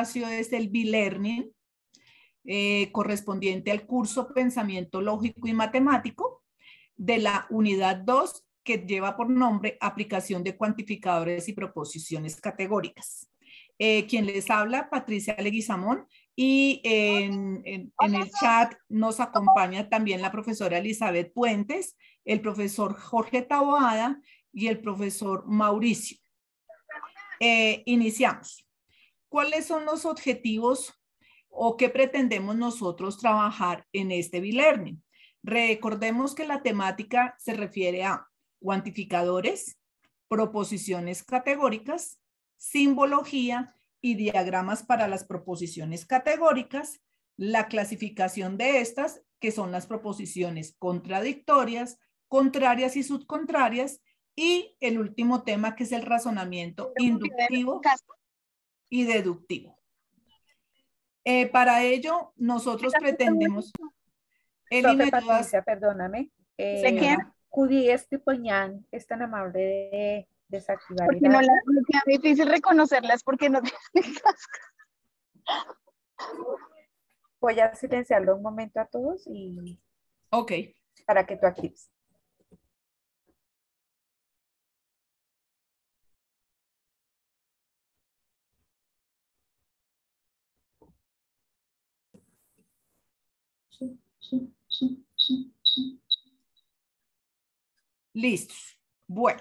es el B-Learning, eh, correspondiente al curso Pensamiento Lógico y Matemático de la unidad 2 que lleva por nombre Aplicación de Cuantificadores y Proposiciones Categóricas. Eh, quien les habla, Patricia Leguizamón, y en, el chat nos acompaña también la profesora Elizabeth Puentes, el profesor Jorge Taboada y el profesor Mauricio. Eh, iniciamos. ¿Cuáles son los objetivos o qué pretendemos nosotros trabajar en este b Recordemos que la temática se refiere a cuantificadores, proposiciones categóricas, simbología y diagramas para las proposiciones categóricas, la clasificación de estas, que son las proposiciones contradictorias, contrarias y subcontrarias, y el último tema que es el razonamiento inductivo y deductivo. Eh, para ello, nosotros pretendemos... eliminar Patricia, perdóname. Eh, Cudi este poñán, es tan amable de desactivar. Porque no la, es difícil reconocerlas porque no Voy a silenciarlo un momento a todos y... Ok. Para que tú actives. Listos. Bueno,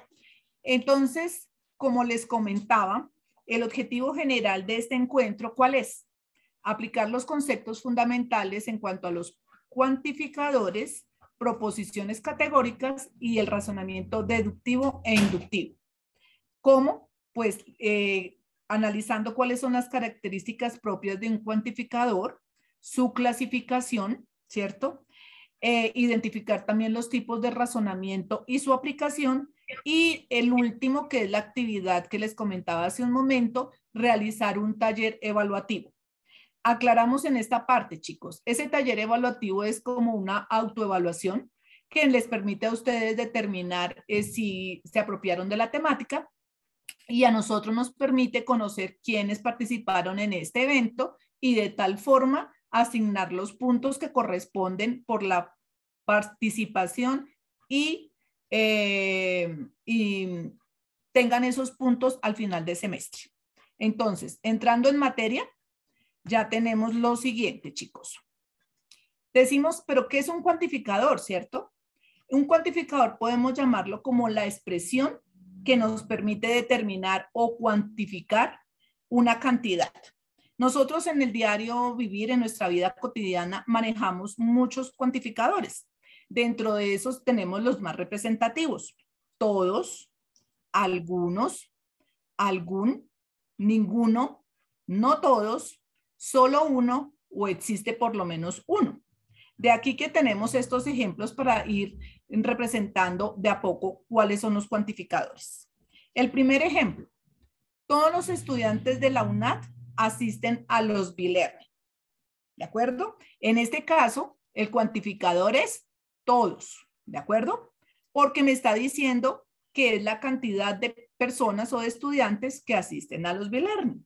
entonces, como les comentaba, el objetivo general de este encuentro, ¿cuál es? Aplicar los conceptos fundamentales en cuanto a los cuantificadores, proposiciones categóricas y el razonamiento deductivo e inductivo. ¿Cómo? Pues eh, analizando cuáles son las características propias de un cuantificador, su clasificación, ¿cierto? Eh, identificar también los tipos de razonamiento y su aplicación. Y el último, que es la actividad que les comentaba hace un momento, realizar un taller evaluativo. Aclaramos en esta parte, chicos. Ese taller evaluativo es como una autoevaluación que les permite a ustedes determinar eh, si se apropiaron de la temática y a nosotros nos permite conocer quiénes participaron en este evento y de tal forma asignar los puntos que corresponden por la participación y, eh, y tengan esos puntos al final de semestre. Entonces, entrando en materia, ya tenemos lo siguiente, chicos. Decimos, pero ¿qué es un cuantificador, cierto? Un cuantificador podemos llamarlo como la expresión que nos permite determinar o cuantificar una cantidad. Nosotros en el diario vivir, en nuestra vida cotidiana, manejamos muchos cuantificadores. Dentro de esos tenemos los más representativos. Todos, algunos, algún, ninguno, no todos, solo uno o existe por lo menos uno. De aquí que tenemos estos ejemplos para ir representando de a poco cuáles son los cuantificadores. El primer ejemplo, todos los estudiantes de la UNAT asisten a los bilernes, ¿De acuerdo? En este caso, el cuantificador es todos. ¿De acuerdo? Porque me está diciendo que es la cantidad de personas o de estudiantes que asisten a los bilernes.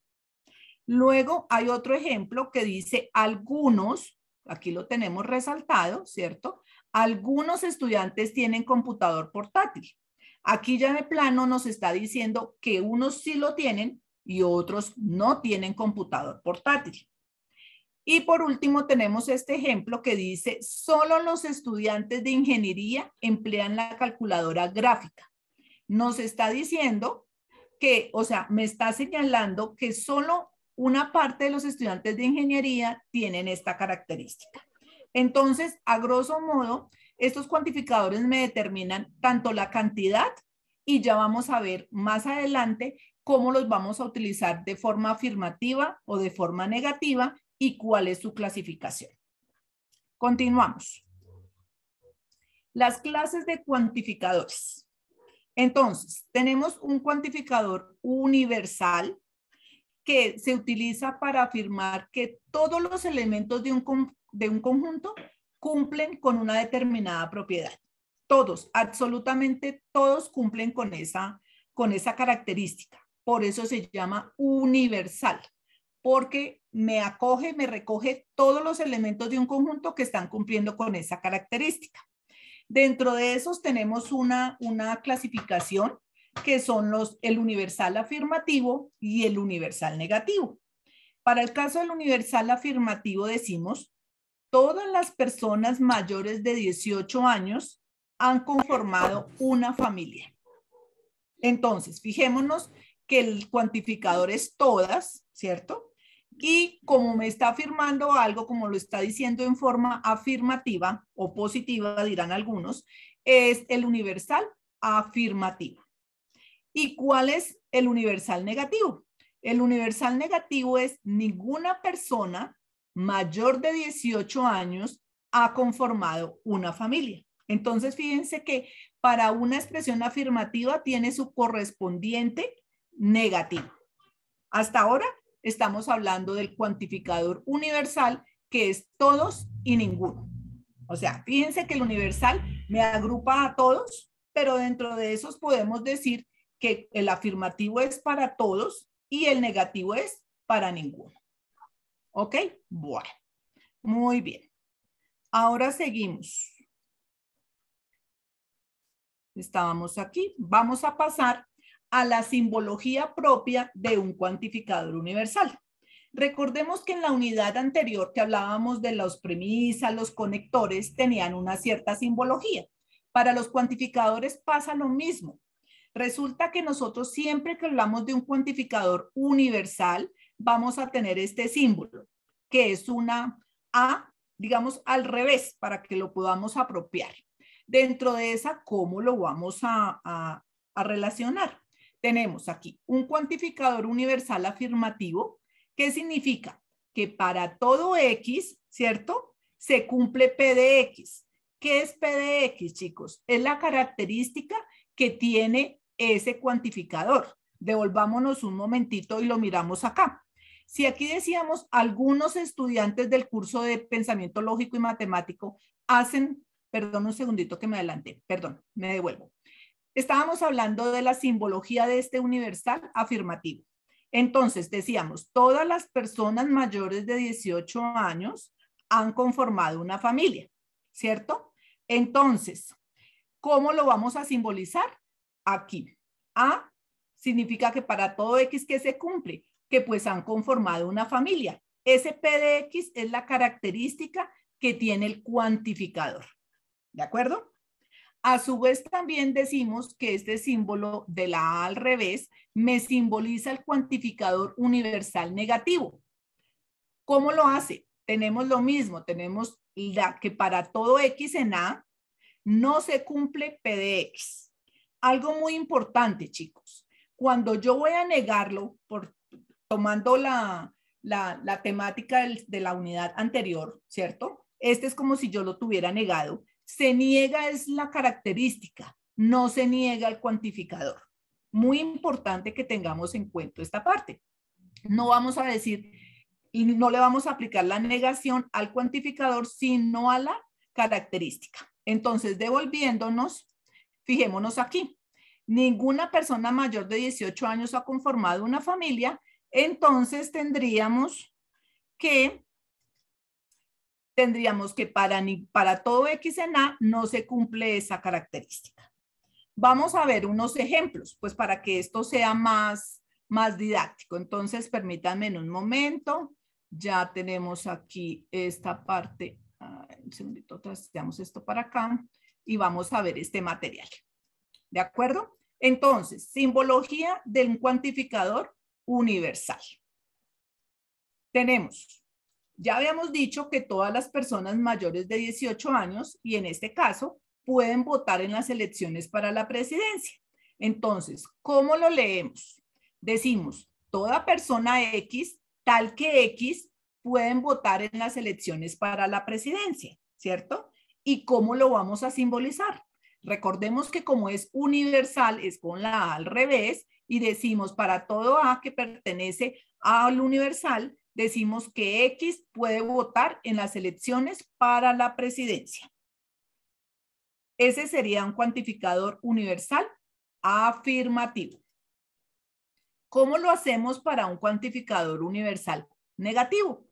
Luego hay otro ejemplo que dice algunos, aquí lo tenemos resaltado, ¿cierto? Algunos estudiantes tienen computador portátil. Aquí ya de plano nos está diciendo que unos sí lo tienen y otros no tienen computador portátil. Y por último, tenemos este ejemplo que dice, solo los estudiantes de ingeniería emplean la calculadora gráfica. Nos está diciendo que, o sea, me está señalando que solo una parte de los estudiantes de ingeniería tienen esta característica. Entonces, a grosso modo, estos cuantificadores me determinan tanto la cantidad y ya vamos a ver más adelante cómo los vamos a utilizar de forma afirmativa o de forma negativa y cuál es su clasificación. Continuamos. Las clases de cuantificadores. Entonces, tenemos un cuantificador universal que se utiliza para afirmar que todos los elementos de un, de un conjunto cumplen con una determinada propiedad. Todos, absolutamente todos cumplen con esa, con esa característica por eso se llama universal, porque me acoge, me recoge todos los elementos de un conjunto que están cumpliendo con esa característica. Dentro de esos tenemos una, clasificación que son los, el universal afirmativo y el universal negativo. Para el caso del universal afirmativo decimos, todas las personas mayores de 18 años han conformado una familia. Entonces, fijémonos que el cuantificador es todas, ¿cierto? Y como me está afirmando algo, como lo está diciendo en forma afirmativa o positiva, dirán algunos, es el universal afirmativo. ¿Y cuál es el universal negativo? El universal negativo es ninguna persona mayor de 18 años ha conformado una familia. Entonces, fíjense que para una expresión afirmativa tiene su correspondiente negativo. Hasta ahora estamos hablando del cuantificador universal, que es todos y ninguno. O sea, fíjense que el universal me agrupa a todos, pero dentro de esos podemos decir que el afirmativo es para todos y el negativo es para ninguno. ¿Ok? Bueno, muy bien. Ahora seguimos. Estábamos aquí. Vamos a pasar a la simbología propia de un cuantificador universal. Recordemos que en la unidad anterior que hablábamos de las premisas, los conectores tenían una cierta simbología. Para los cuantificadores pasa lo mismo. Resulta que nosotros siempre que hablamos de un cuantificador universal, vamos a tener este símbolo, que es una A, digamos, al revés, para que lo podamos apropiar. Dentro de esa, ¿cómo lo vamos a, a relacionar? Tenemos aquí un cuantificador universal afirmativo que significa que para todo X, ¿cierto? Se cumple P de X. ¿Qué es P de X, chicos? Es la característica que tiene ese cuantificador. Devolvámonos un momentito y lo miramos acá. Si aquí decíamos, algunos estudiantes del curso de pensamiento lógico y matemático hacen, perdón un segundito que me adelanté, perdón, me devuelvo. Estábamos hablando de la simbología de este universal afirmativo. Entonces, decíamos, todas las personas mayores de 18 años han conformado una familia, ¿cierto? Entonces, ¿cómo lo vamos a simbolizar? Aquí. A significa que para todo X que se cumple, que pues han conformado una familia. Ese P de X es la característica que tiene el cuantificador. ¿De acuerdo? A su vez, también decimos que este símbolo de la A al revés me simboliza el cuantificador universal negativo. ¿Cómo lo hace? Tenemos lo mismo, tenemos la que para todo X en A no se cumple P de X. Algo muy importante, chicos. Cuando yo voy a negarlo, por, tomando la, la, temática de la unidad anterior, ¿cierto? Este es como si yo lo tuviera negado. Se niega es la característica, no se niega el cuantificador. Muy importante que tengamos en cuenta esta parte. No vamos a decir y no le vamos a aplicar la negación al cuantificador, sino a la característica. Entonces, devolviéndonos, fijémonos aquí. Ninguna persona mayor de 18 años ha conformado una familia, entonces tendríamos que tendríamos que para, todo X en A no se cumple esa característica. Vamos a ver unos ejemplos, pues para que esto sea más, más didáctico. Entonces, permítanme en un momento. Ya tenemos aquí esta parte. un segundito, trasteamos esto para acá y vamos a ver este material. ¿De acuerdo? Entonces, simbología de un cuantificador universal. Tenemos ya habíamos dicho que todas las personas mayores de 18 años, y en este caso, pueden votar en las elecciones para la presidencia. Entonces, ¿cómo lo leemos? Decimos, toda persona X, tal que X, pueden votar en las elecciones para la presidencia, ¿cierto? ¿Y cómo lo vamos a simbolizar? Recordemos que como es universal, es con la A al revés, y decimos para todo A que pertenece al universal, decimos que X puede votar en las elecciones para la presidencia. Ese sería un cuantificador universal afirmativo. ¿Cómo lo hacemos para un cuantificador universal negativo?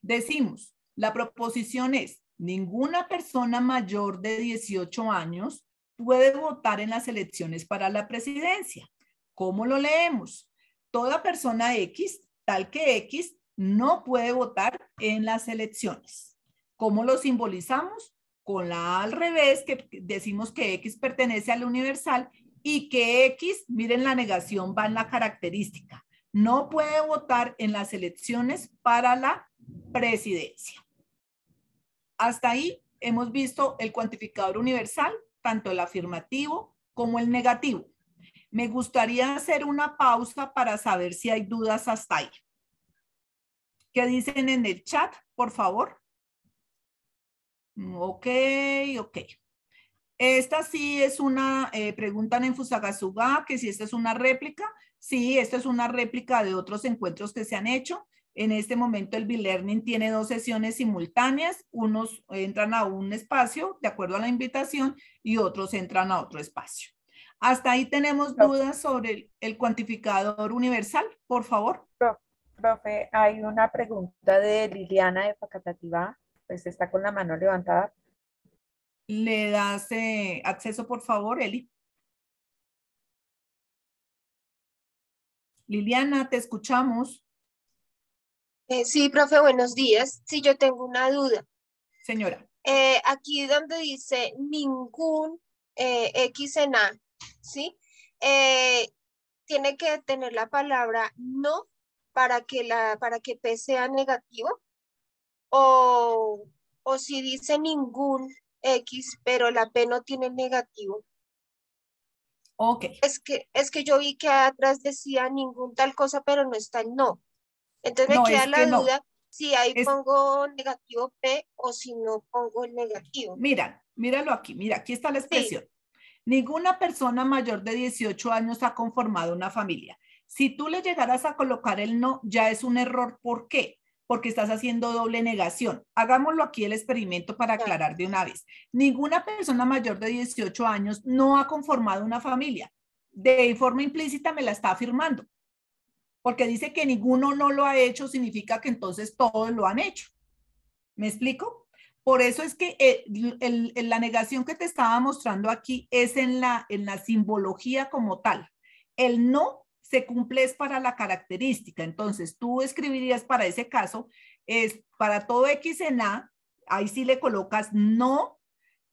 Decimos, la proposición es, ninguna persona mayor de 18 años puede votar en las elecciones para la presidencia. ¿Cómo lo leemos? Toda persona X, tal que X no puede votar en las elecciones. ¿Cómo lo simbolizamos? Con la al revés, que decimos que X pertenece al universal y que X, miren la negación, va en la característica. No puede votar en las elecciones para la presidencia. Hasta ahí hemos visto el cuantificador universal, tanto el afirmativo como el negativo. Me gustaría hacer una pausa para saber si hay dudas hasta ahí dicen en el chat, por favor? Mm, ok, ok. Esta sí es una, eh, pregunta preguntan en Fusagasugá que si esta es una réplica. Sí, esta es una réplica de otros encuentros que se han hecho. En este momento el b tiene dos sesiones simultáneas. Unos entran a un espacio de acuerdo a la invitación y otros entran a otro espacio. Hasta ahí tenemos dudas sobre el cuantificador universal, por favor. Profe, hay una pregunta de Liliana de Facatativá, pues está con la mano levantada. ¿Le das eh, acceso, por favor, Eli? Liliana, te escuchamos. Eh, sí, profe, buenos días. Sí, yo tengo una duda. Señora. Eh, aquí donde dice ningún X en A, ¿sí? tiene que tener la palabra no para que, la, para que P sea negativo, o, o si dice ningún X, pero la P no tiene negativo. Ok. Es que, es que yo vi que atrás decía ningún tal cosa, pero no está el no. Entonces me queda la duda si ahí pongo negativo P o si no pongo el negativo. Mira, míralo aquí, mira, aquí está la expresión. Ninguna persona mayor de 18 años ha conformado una familia. Si tú le llegaras a colocar el no, ya es un error. ¿Por qué? Porque estás haciendo doble negación. Hagámoslo aquí el experimento para aclarar de una vez. Ninguna persona mayor de 18 años no ha conformado una familia. De forma implícita me la está afirmando. Porque dice que ninguno no lo ha hecho, significa que entonces todos lo han hecho. ¿Me explico? Por eso es que eh, la negación que te estaba mostrando aquí es en la simbología como tal. El no se cumple es para la característica. Entonces, tú escribirías para ese caso, es para todo X en A, ahí sí le colocas no,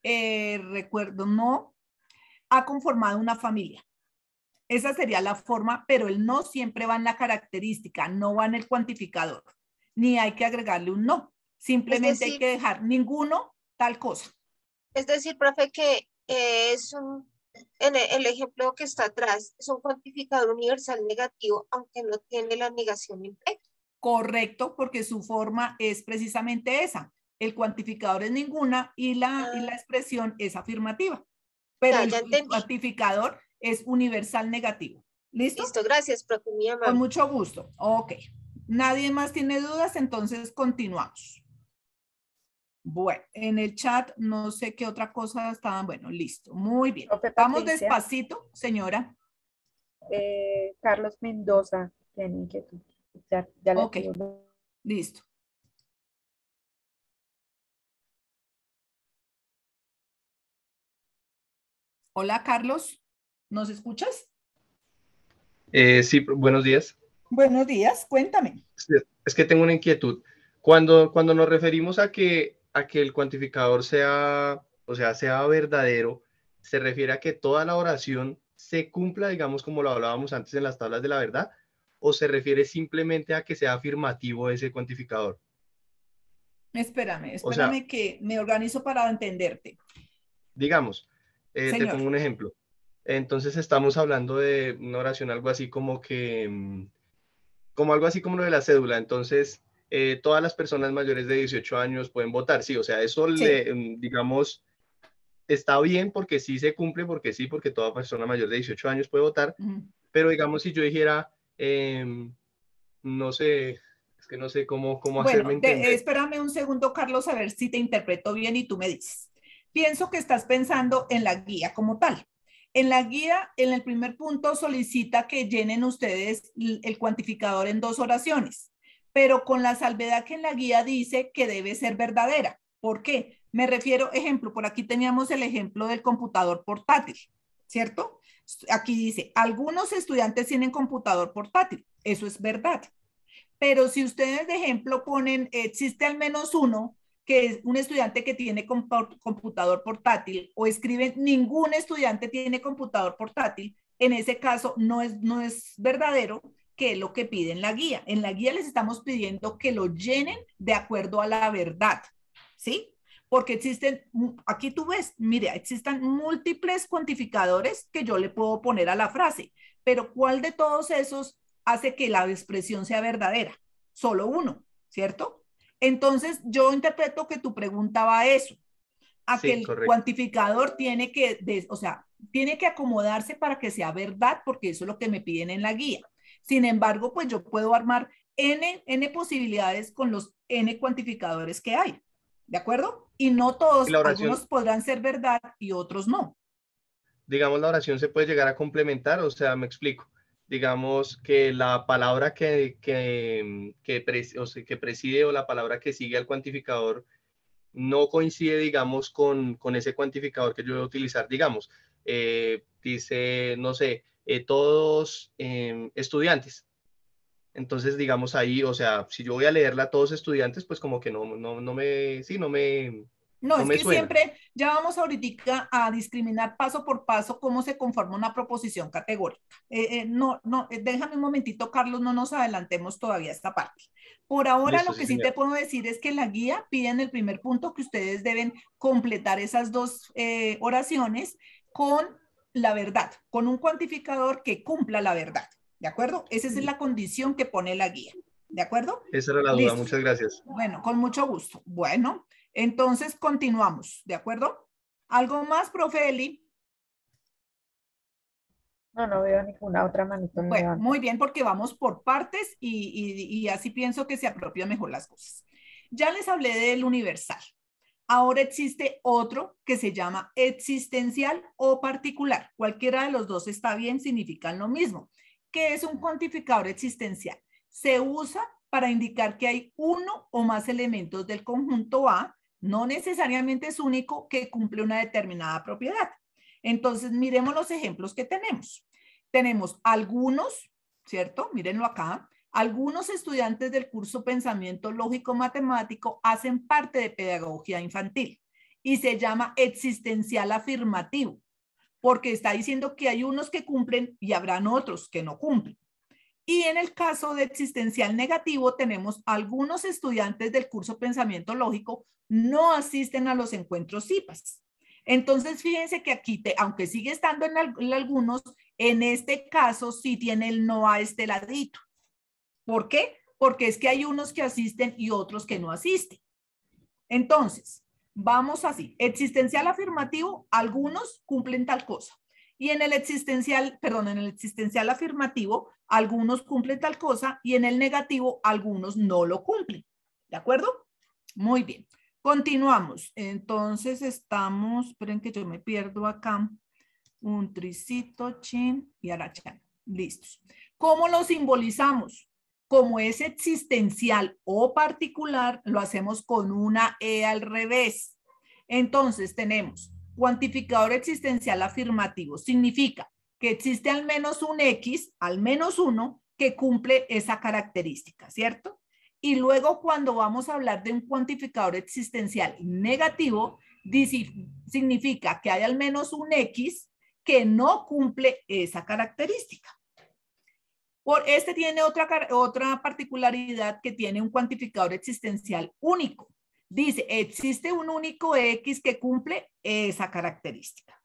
eh, recuerdo, no, ha conformado una familia. Esa sería la forma, pero el no siempre va en la característica, no va en el cuantificador, ni hay que agregarle un no. Simplemente hay que dejar ninguno tal cosa. Es decir, profe, que eh, es un en e, el ejemplo que está atrás, es un cuantificador universal negativo, aunque no tiene la negación en Correcto, porque su forma es precisamente esa. El cuantificador es ninguna y la, ah. expresión es afirmativa. Pero el, cuantificador es universal negativo. ¿Listo? Listo, gracias, profe. Con mucho gusto. Ok. Nadie más tiene dudas, entonces continuamos. Bueno, en el chat no sé qué otra cosa estaban. Bueno, listo. Muy bien. Vamos despacito, señora. Eh, Carlos Mendoza tiene inquietud. ok, listo. Hola, Carlos. ¿Nos escuchas? Eh, sí, buenos días. Buenos días, cuéntame. Es que tengo una inquietud. Cuando, cuando nos referimos a que a que el cuantificador sea, o sea, sea verdadero, se refiere a que toda la oración se cumpla, digamos, como lo hablábamos antes en las tablas de la verdad, o se refiere simplemente a que sea afirmativo ese cuantificador? Espérame, espérame que me organizo para entenderte. Digamos, eh, te pongo un ejemplo. Entonces estamos hablando de una oración algo así como que, mm, como algo así como lo de la cédula. Entonces, eh, todas las personas mayores de 18 años pueden votar. Sí, o sea, eso le, mm, digamos, está bien porque sí se cumple, porque sí, porque toda persona mayor de 18 años puede votar. Pero digamos, si yo dijera, em, no sé, es que no sé cómo, cómo hacerme entender. espérame un segundo, Carlos, a ver si te interpreto bien y tú me dices. Pienso que estás pensando en la guía como tal. En la guía, en el primer punto, solicita que llenen ustedes el cuantificador en dos oraciones pero con la salvedad que en la guía dice que debe ser verdadera. ¿Por qué? Me refiero, ejemplo, por aquí teníamos el ejemplo del computador portátil, ¿cierto? Aquí dice, algunos estudiantes tienen computador portátil, eso es verdad. Pero si ustedes, de ejemplo, ponen, existe al menos uno, que es un estudiante que tiene computador portátil, o escriben, ningún estudiante tiene computador portátil, en ese caso no es, no es verdadero, que es lo que piden la guía. En la guía les estamos pidiendo que lo llenen de acuerdo a la verdad, ¿sí? Porque existen, aquí tú ves, mira, existen múltiples cuantificadores que yo le puedo poner a la frase, pero ¿cuál de todos esos hace que la expresión sea verdadera? Solo uno, ¿cierto? Entonces, yo interpreto que tu pregunta va a eso, a que el cuantificador tiene que, o sea, tiene que acomodarse para que sea verdad, porque eso es lo que me piden en la guía. Sin embargo, pues yo puedo armar N, N posibilidades con los N cuantificadores que hay. ¿De acuerdo? Y no todos, algunos podrán ser verdad y otros no. Digamos, la oración se puede llegar a complementar, o sea, me explico. Digamos que la palabra que, que, que, preside o la palabra que sigue al cuantificador no coincide, digamos, con, con ese cuantificador que yo voy a utilizar. Digamos, eh, dice, no sé, eh, todos em, estudiantes. Entonces, digamos ahí, o sea, si yo voy a leerla a todos estudiantes, pues como que no, no, me, sí, no me... No, es que siempre ya vamos ahorita a discriminar paso por paso cómo se conforma una proposición categórica. Eh, eh, no, no, déjame un momentito, Carlos, no nos adelantemos todavía esta parte. Por ahora lo que sí, sí te puedo decir es que la guía pide en el primer punto que ustedes deben completar esas dos oraciones con la verdad, con un cuantificador que cumpla la verdad. ¿De acuerdo? Esa es la condición que pone la guía. ¿De acuerdo? Esa era la duda. Muchas gracias. Bueno, con mucho gusto. Bueno, entonces continuamos. ¿De acuerdo? ¿Algo más, profe Eli? No, no veo ninguna otra manito. muy bien, porque vamos por partes y, y así pienso que se apropia mejor las cosas. Ya les hablé del universal, Ahora existe otro que se llama existencial o particular. Cualquiera de los dos está bien, significan lo mismo, ¿Qué es un cuantificador existencial. Se usa para indicar que hay uno o más elementos del conjunto A, no necesariamente es único, que cumple una determinada propiedad. Entonces, miremos los ejemplos que tenemos. Tenemos algunos, ¿cierto? Mírenlo acá. Algunos estudiantes del curso Pensamiento Lógico Matemático hacen parte de pedagogía infantil y se llama existencial afirmativo, porque está diciendo que hay unos que cumplen y habrán otros que no cumplen. Y en el caso de existencial negativo, tenemos algunos estudiantes del curso Pensamiento Lógico no asisten a los encuentros CIPAS. Entonces, fíjense que aquí, te, aunque sigue estando en, algunos, en este caso sí tiene el no a este ladito. ¿Por qué? Porque es que hay unos que asisten y otros que no asisten. Entonces, vamos así. Existencial afirmativo, algunos cumplen tal cosa. Y en el existencial, perdón, en el existencial afirmativo, algunos cumplen tal cosa y en el negativo, algunos no lo cumplen. ¿De acuerdo? Muy bien. Continuamos. Entonces estamos, esperen que yo me pierdo acá. Un tricito, chin y arachán. Listos. ¿Cómo lo simbolizamos? como es existencial o particular, lo hacemos con una E al revés. Entonces tenemos cuantificador existencial afirmativo. Significa que existe al menos un X, al menos uno, que cumple esa característica, ¿cierto? Y luego cuando vamos a hablar de un cuantificador existencial negativo, significa que hay al menos un X que no cumple esa característica. Por, este tiene otra, otra particularidad que tiene un cuantificador existencial único. Dice, existe un único X que cumple esa característica.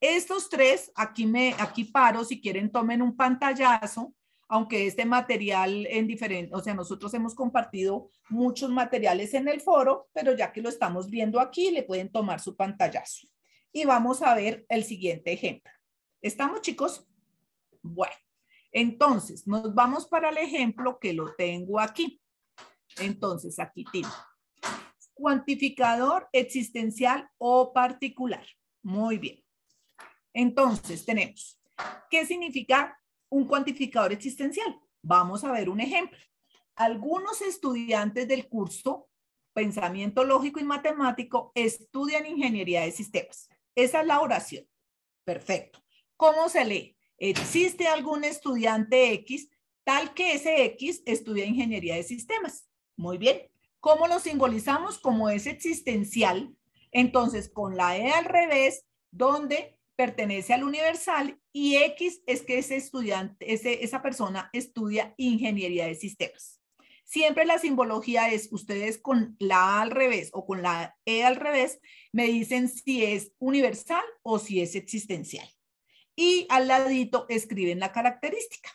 Estos tres, aquí, me, aquí paro, si quieren tomen un pantallazo, aunque este material en diferente, o sea, nosotros hemos compartido muchos materiales en el foro, pero ya que lo estamos viendo aquí, le pueden tomar su pantallazo. Y vamos a ver el siguiente ejemplo. ¿Estamos, chicos? Bueno, entonces, nos vamos para el ejemplo que lo tengo aquí. Entonces, aquí tiene Cuantificador existencial o particular. Muy bien. Entonces, tenemos, ¿qué significa un cuantificador existencial? Vamos a ver un ejemplo. Algunos estudiantes del curso Pensamiento Lógico y Matemático estudian Ingeniería de Sistemas. Esa es la oración. Perfecto. ¿Cómo se lee? existe algún estudiante X tal que ese X estudia ingeniería de sistemas. Muy bien. ¿Cómo lo simbolizamos? Como es existencial. Entonces, con la E al revés, donde pertenece al universal y X es que ese estudiante, esa persona estudia ingeniería de sistemas. Siempre la simbología es ustedes con la A al revés o con la E al revés me dicen si es universal o si es existencial y al ladito escriben la característica.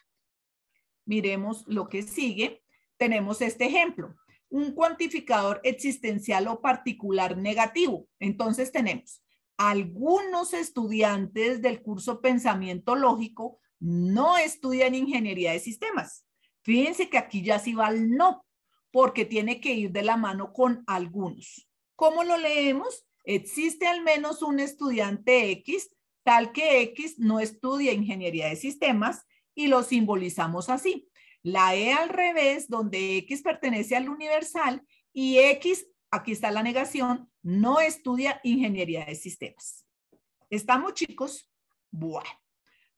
Miremos lo que sigue. Tenemos este ejemplo, un cuantificador existencial o particular negativo. Entonces tenemos, algunos estudiantes del curso Pensamiento Lógico no estudian ingeniería de sistemas. Fíjense que aquí ya sí va el no, porque tiene que ir de la mano con algunos. ¿Cómo lo leemos? Existe al menos un estudiante X tal que X no estudia ingeniería de sistemas y lo simbolizamos así. La E al revés, donde X pertenece al universal y X, aquí está la negación, no estudia ingeniería de sistemas. ¿Estamos chicos? Bueno,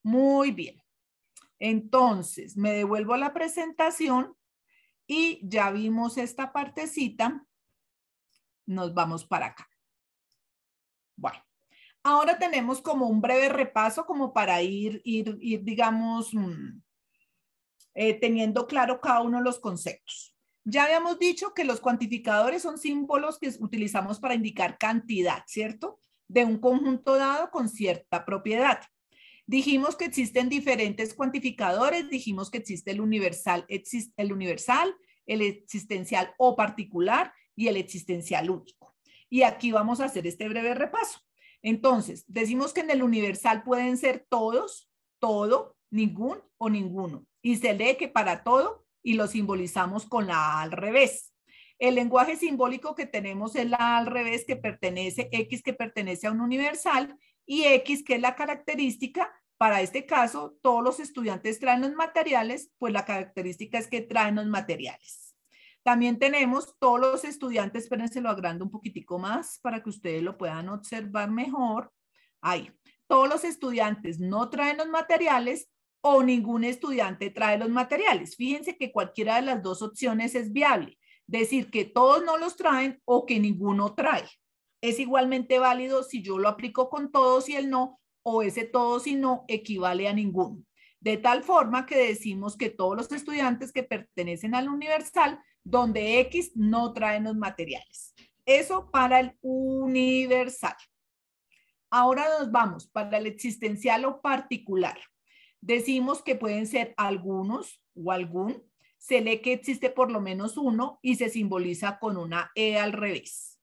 muy bien. Entonces, me devuelvo a la presentación y ya vimos esta partecita. Nos vamos para acá. Bueno, Ahora tenemos como un breve repaso como para ir, ir, ir digamos, mm, eh, teniendo claro cada uno de los conceptos. Ya habíamos dicho que los cuantificadores son símbolos que utilizamos para indicar cantidad, ¿cierto? De un conjunto dado con cierta propiedad. Dijimos que existen diferentes cuantificadores, dijimos que existe el universal, existe el universal, el existencial o particular y el existencial único. Y aquí vamos a hacer este breve repaso. Entonces, decimos que en el universal pueden ser todos, todo, ningún o ninguno. Y se lee que para todo y lo simbolizamos con la al revés. El lenguaje simbólico que tenemos es la al revés que pertenece, X que pertenece a un universal y X que es la característica. Para este caso, todos los estudiantes traen los materiales, pues la característica es que traen los materiales. También tenemos todos los estudiantes, espérense, lo agrando un poquitico más para que ustedes lo puedan observar mejor. Ahí, todos los estudiantes no traen los materiales o ningún estudiante trae los materiales. Fíjense que cualquiera de las dos opciones es viable. Decir que todos no los traen o que ninguno trae. Es igualmente válido si yo lo aplico con todos y el no, o ese todos y no equivale a ninguno. De tal forma que decimos que todos los estudiantes que pertenecen al universal donde X no traen los materiales. Eso para el universal. Ahora nos vamos para el existencial o particular. Decimos que pueden ser algunos o algún. Se lee que existe por lo menos uno y se simboliza con una E al revés.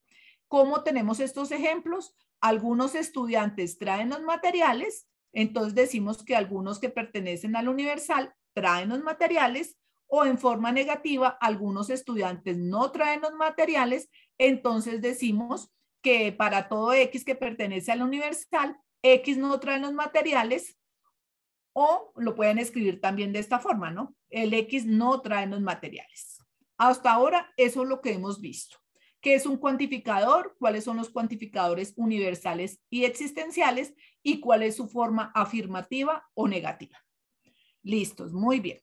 ¿Cómo tenemos estos ejemplos? Algunos estudiantes traen los materiales, entonces decimos que algunos que pertenecen al universal traen los materiales, o en forma negativa, algunos estudiantes no traen los materiales, entonces decimos que para todo X que pertenece al universal, X no trae los materiales o lo pueden escribir también de esta forma, ¿no? El X no trae los materiales. Hasta ahora, eso es lo que hemos visto. ¿Qué es un cuantificador? ¿Cuáles son los cuantificadores universales y existenciales? ¿Y cuál es su forma afirmativa o negativa? Listos, muy bien.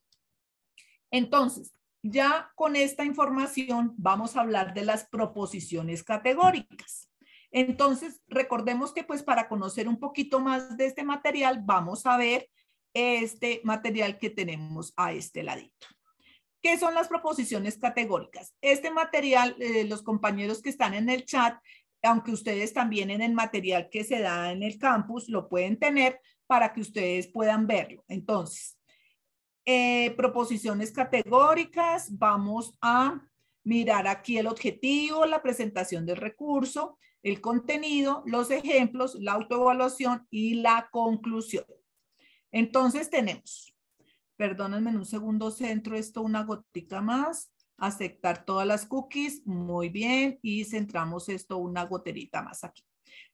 Entonces, ya con esta información vamos a hablar de las proposiciones categóricas. Entonces, recordemos que pues para conocer un poquito más de este material, vamos a ver este material que tenemos a este ladito. ¿Qué son las proposiciones categóricas? Este material, eh, los compañeros que están en el chat, aunque ustedes también en el material que se da en el campus lo pueden tener para que ustedes puedan verlo. Entonces, eh, proposiciones categóricas, vamos a mirar aquí el objetivo, la presentación del recurso, el contenido, los ejemplos, la autoevaluación y la conclusión. Entonces tenemos, perdónenme en un segundo centro esto, una gotica más, aceptar todas las cookies, muy bien, y centramos esto una goterita más aquí.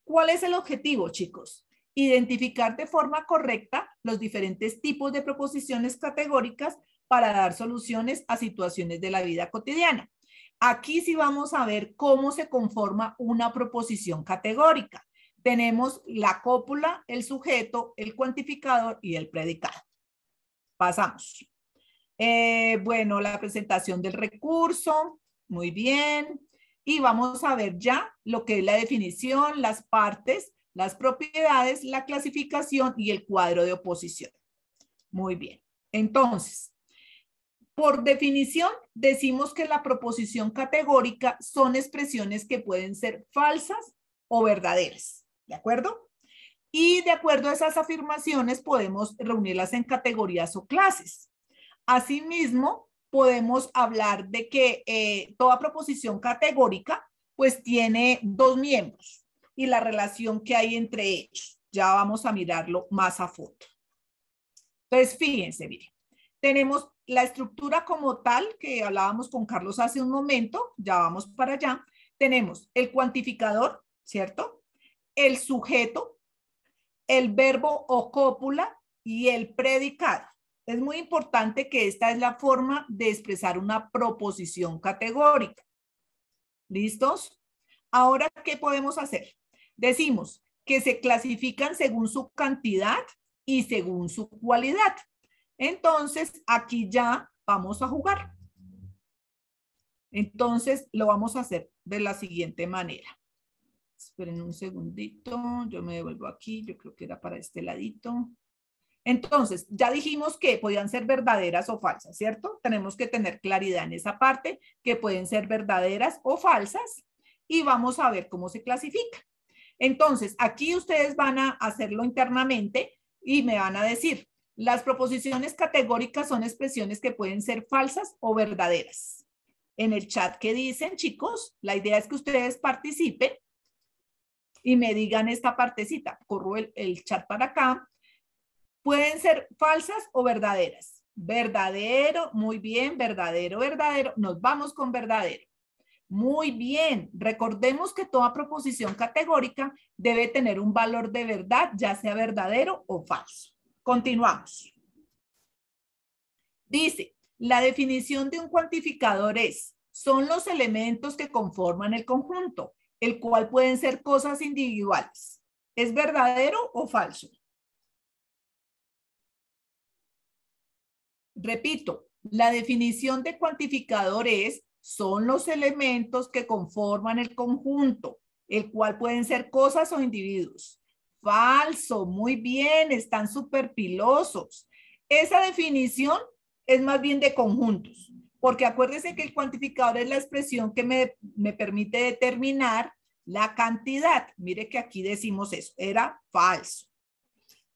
¿Cuál es el objetivo, chicos? identificar de forma correcta los diferentes tipos de proposiciones categóricas para dar soluciones a situaciones de la vida cotidiana. Aquí sí vamos a ver cómo se conforma una proposición categórica. Tenemos la cópula, el sujeto, el cuantificador y el predicado. Pasamos. Eh, bueno, la presentación del recurso, muy bien. Y vamos a ver ya lo que es la definición, las partes, las propiedades, la clasificación y el cuadro de oposición. Muy bien. Entonces, por definición, decimos que la proposición categórica son expresiones que pueden ser falsas o verdaderas. ¿De acuerdo? Y de acuerdo a esas afirmaciones podemos reunirlas en categorías o clases. Asimismo, podemos hablar de que eh, toda proposición categórica pues tiene dos miembros, y la relación que hay entre ellos. Ya vamos a mirarlo más a fondo. Entonces, fíjense, miren, tenemos la estructura como tal que hablábamos con Carlos hace un momento, ya vamos para allá. Tenemos el cuantificador, ¿cierto? El sujeto, el verbo o cópula y el predicado. Es muy importante que esta es la forma de expresar una proposición categórica. ¿Listos? Ahora, ¿qué podemos hacer? Decimos que se clasifican según su cantidad y según su cualidad. Entonces, aquí ya vamos a jugar. Entonces, lo vamos a hacer de la siguiente manera. Esperen un segundito, yo me devuelvo aquí, yo creo que era para este ladito. Entonces, ya dijimos que podían ser verdaderas o falsas, ¿cierto? Tenemos que tener claridad en esa parte, que pueden ser verdaderas o falsas, y vamos a ver cómo se clasifica. Entonces, aquí ustedes van a hacerlo internamente y me van a decir, las proposiciones categóricas son expresiones que pueden ser falsas o verdaderas. En el chat que dicen, chicos, la idea es que ustedes participen y me digan esta partecita. Corro el, el chat para acá. Pueden ser falsas o verdaderas. Verdadero, muy bien, verdadero, verdadero. Nos vamos con verdadero. Muy bien, recordemos que toda proposición categórica debe tener un valor de verdad, ya sea verdadero o falso. Continuamos. Dice, la definición de un cuantificador es, son los elementos que conforman el conjunto, el cual pueden ser cosas individuales. ¿Es verdadero o falso? Repito, la definición de cuantificador es son los elementos que conforman el conjunto, el cual pueden ser cosas o individuos. Falso, muy bien, están superpilosos. Esa definición es más bien de conjuntos, porque acuérdense que el cuantificador es la expresión que me, me permite determinar la cantidad. Mire que aquí decimos eso, era falso.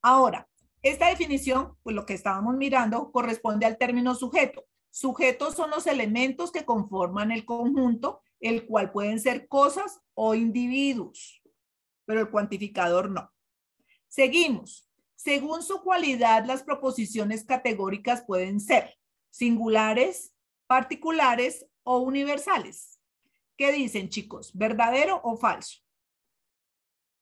Ahora, esta definición, pues lo que estábamos mirando, corresponde al término sujeto. Sujetos son los elementos que conforman el conjunto, el cual pueden ser cosas o individuos, pero el cuantificador no. Seguimos. Según su cualidad, las proposiciones categóricas pueden ser singulares, particulares o universales. ¿Qué dicen, chicos? ¿Verdadero o falso?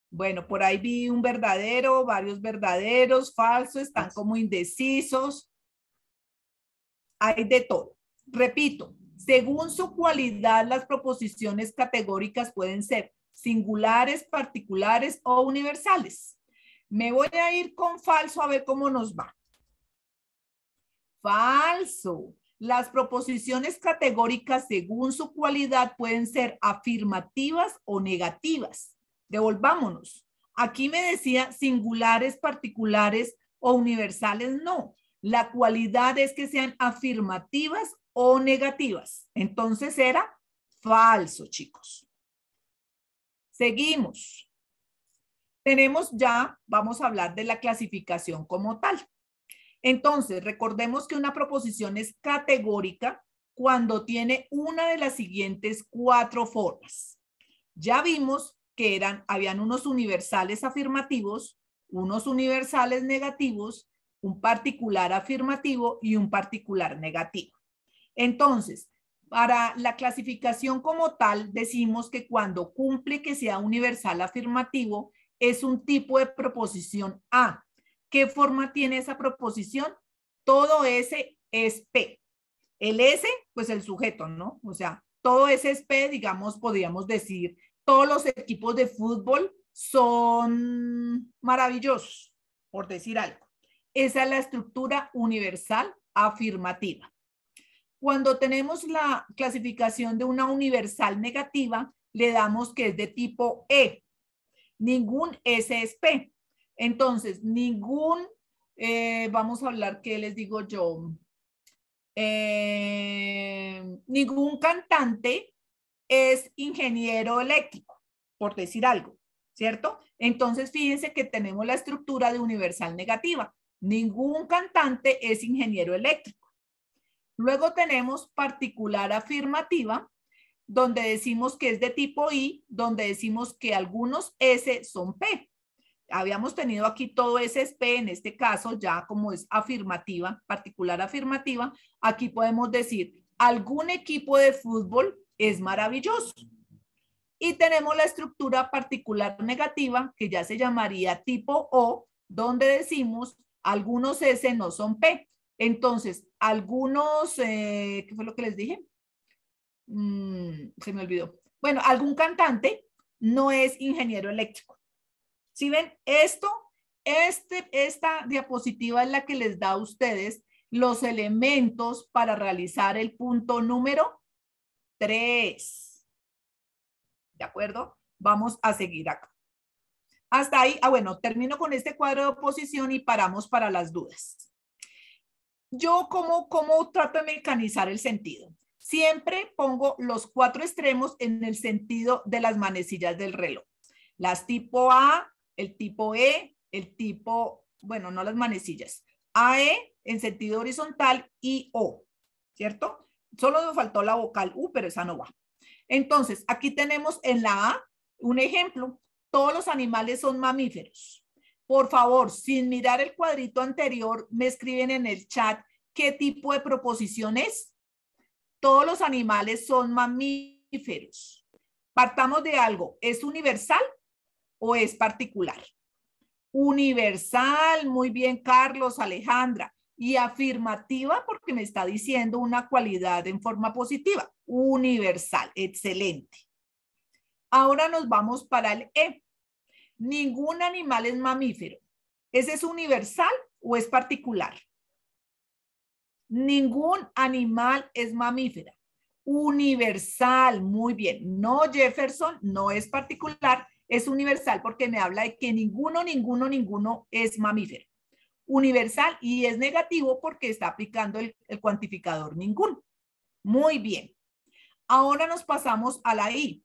Bueno, por ahí vi un verdadero, varios verdaderos, falsos, están como indecisos hay de todo. Repito, según su cualidad, las proposiciones categóricas pueden ser singulares, particulares o universales. Me voy a ir con falso a ver cómo nos va. Falso. Las proposiciones categóricas según su cualidad pueden ser afirmativas o negativas. Devolvámonos. Aquí me decía singulares, particulares o universales no. La cualidad es que sean afirmativas o negativas. Entonces era falso, chicos. Seguimos. Tenemos ya, vamos a hablar de la clasificación como tal. Entonces, recordemos que una proposición es categórica cuando tiene una de las siguientes cuatro formas. Ya vimos que eran, habían unos universales afirmativos, unos universales negativos un particular afirmativo y un particular negativo. Entonces, para la clasificación como tal, decimos que cuando cumple que sea universal afirmativo, es un tipo de proposición A. ¿Qué forma tiene esa proposición? Todo S es P. El S, pues el sujeto, ¿no? O sea, todo ese es P, digamos, podríamos decir, todos los equipos de fútbol son maravillosos, por decir algo. Esa es la estructura universal afirmativa. Cuando tenemos la clasificación de una universal negativa, le damos que es de tipo E. Ningún S es P. Entonces, ningún, eh, vamos a hablar, ¿qué les digo yo? Eh, ningún cantante es ingeniero eléctrico, por decir algo, ¿cierto? Entonces, fíjense que tenemos la estructura de universal negativa. Ningún cantante es ingeniero eléctrico. Luego tenemos particular afirmativa, donde decimos que es de tipo I, donde decimos que algunos S son P. Habíamos tenido aquí todo S es P, en este caso ya como es afirmativa, particular afirmativa, aquí podemos decir algún equipo de fútbol es maravilloso. Y tenemos la estructura particular negativa, que ya se llamaría tipo O, donde decimos algunos S no son P. Entonces, algunos, eh, ¿qué fue lo que les dije? Mm, se me olvidó. Bueno, algún cantante no es ingeniero eléctrico. Si ven, esto, este, esta diapositiva es la que les da a ustedes los elementos para realizar el punto número 3. ¿De acuerdo? Vamos a seguir acá. Hasta ahí, ah, bueno, termino con este cuadro de oposición y paramos para las dudas. Yo, ¿cómo, cómo trato de mecanizar el sentido? Siempre pongo los cuatro extremos en el sentido de las manecillas del reloj. Las tipo A, el tipo E, el tipo, bueno, no las manecillas, AE en sentido horizontal y O, ¿cierto? Solo nos faltó la vocal U, pero esa no va. Entonces, aquí tenemos en la A un ejemplo. Todos los animales son mamíferos. Por favor, sin mirar el cuadrito anterior, me escriben en el chat qué tipo de proposición es. Todos los animales son mamíferos. Partamos de algo, ¿es universal o es particular? Universal, muy bien Carlos, Alejandra. Y afirmativa porque me está diciendo una cualidad en forma positiva. Universal, excelente. Ahora nos vamos para el E ningún animal es mamífero. ¿Ese es universal o es particular? Ningún animal es mamífera. Universal, muy bien. No, Jefferson, no es particular, es universal porque me habla de que ninguno, ninguno, ninguno es mamífero. Universal y es negativo porque está aplicando el, el cuantificador ningún. Muy bien. Ahora nos pasamos a la I.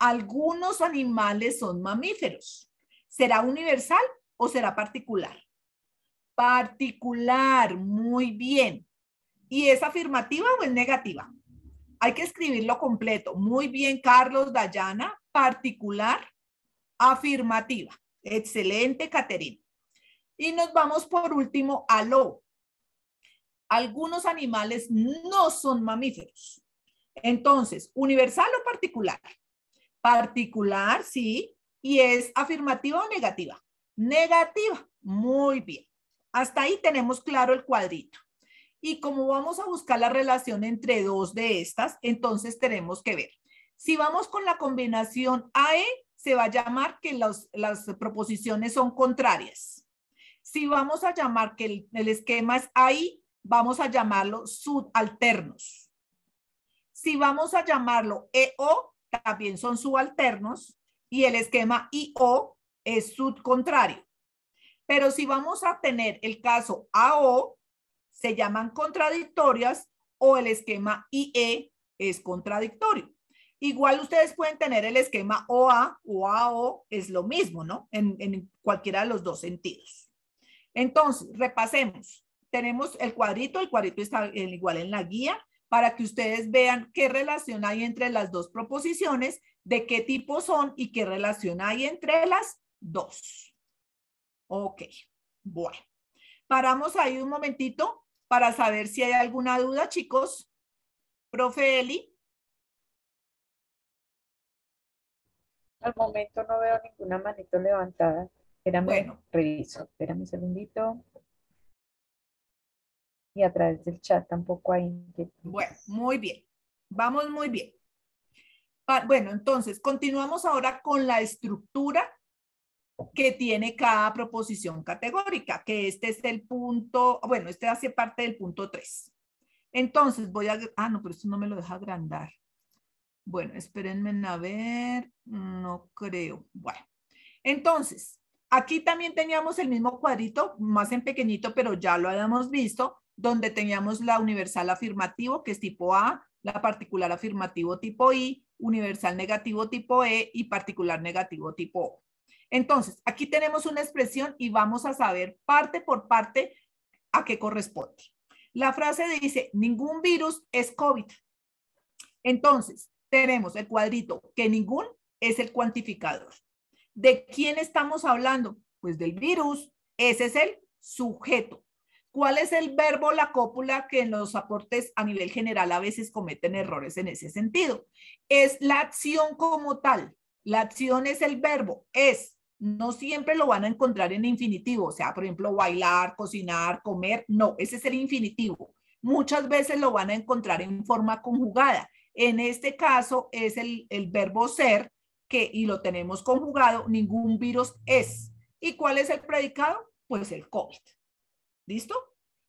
Algunos animales son mamíferos. ¿Será universal o será particular? Particular, muy bien. ¿Y es afirmativa o es negativa? Hay que escribirlo completo. Muy bien, Carlos, Dayana, particular, afirmativa. Excelente, Caterina. Y nos vamos por último a lo. Algunos animales no son mamíferos. Entonces, universal o particular. Particular, sí, y es afirmativa o negativa. Negativa. Muy bien. Hasta ahí tenemos claro el cuadrito. Y como vamos a buscar la relación entre dos de estas, entonces tenemos que ver. Si vamos con la combinación AE, se va a llamar que las proposiciones son contrarias. Si vamos a llamar que el, el esquema es AI, vamos a llamarlo subalternos. Si vamos a llamarlo EO, también son subalternos y el esquema IO es subcontrario. Pero si vamos a tener el caso AO, se llaman contradictorias o el esquema IE es contradictorio. Igual ustedes pueden tener el esquema OA o AO, es lo mismo, ¿no? En, en cualquiera de los dos sentidos. Entonces, repasemos. Tenemos el cuadrito, el cuadrito está igual en la guía, para que ustedes vean qué relación hay entre las dos proposiciones de qué tipo son y qué relación hay entre las dos. Ok, bueno. Paramos ahí un momentito para saber si hay alguna duda, chicos. Profe Eli. Al momento no veo ninguna manito levantada. Espérame, bueno. reviso. Espérame un segundito. Y a través del chat tampoco hay Bueno, muy bien. Vamos muy bien. Ah, bueno, entonces, continuamos ahora con la estructura que tiene cada proposición categórica, que este es el punto, bueno, este hace parte del punto 3. Entonces, voy a, ah, no, pero esto no me lo deja agrandar. Bueno, espérenme a ver, no creo. Bueno, entonces, aquí también teníamos el mismo cuadrito, más en pequeñito, pero ya lo habíamos visto, donde teníamos la universal afirmativo, que es tipo A, la particular afirmativo tipo I, universal negativo tipo E y particular negativo tipo O. Entonces, aquí tenemos una expresión y vamos a saber parte por parte a qué corresponde. La frase dice, ningún virus es COVID. Entonces, tenemos el cuadrito que ningún es el cuantificador. ¿De quién estamos hablando? Pues del virus. Ese es el sujeto. ¿Cuál es el verbo, la cópula, que en los aportes a nivel general a veces cometen errores en ese sentido? Es la acción como tal. La acción es el verbo, es. No siempre lo van a encontrar en infinitivo, o sea, por ejemplo, bailar, cocinar, comer, no, ese es el infinitivo. Muchas veces lo van a encontrar en forma conjugada. En este caso es el, verbo ser, que y lo tenemos conjugado, ningún virus es. ¿Y cuál es el predicado? Pues el COVID. ¿Listo?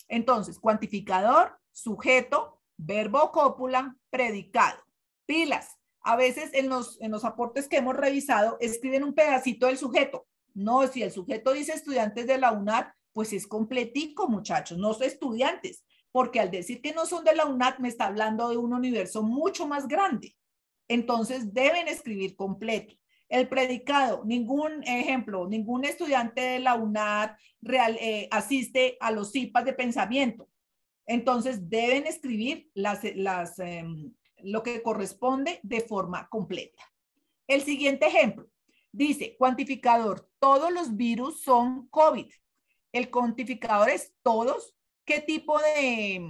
Entonces, cuantificador, sujeto, verbo cópula, predicado. Pilas. A veces en los, en los aportes que hemos revisado escriben un pedacito del sujeto. No, si el sujeto dice estudiantes de la UNAT, pues es completico, muchachos, no son estudiantes, porque al decir que no son de la UNAT, me está hablando de un universo mucho más grande. Entonces deben escribir completo. El predicado, ningún ejemplo, ningún estudiante de la UNAD eh, asiste a los CIPAS de pensamiento. Entonces deben escribir las, em, lo que corresponde de forma completa. El siguiente ejemplo dice, cuantificador, todos los virus son COVID. El cuantificador es todos. ¿Qué tipo de,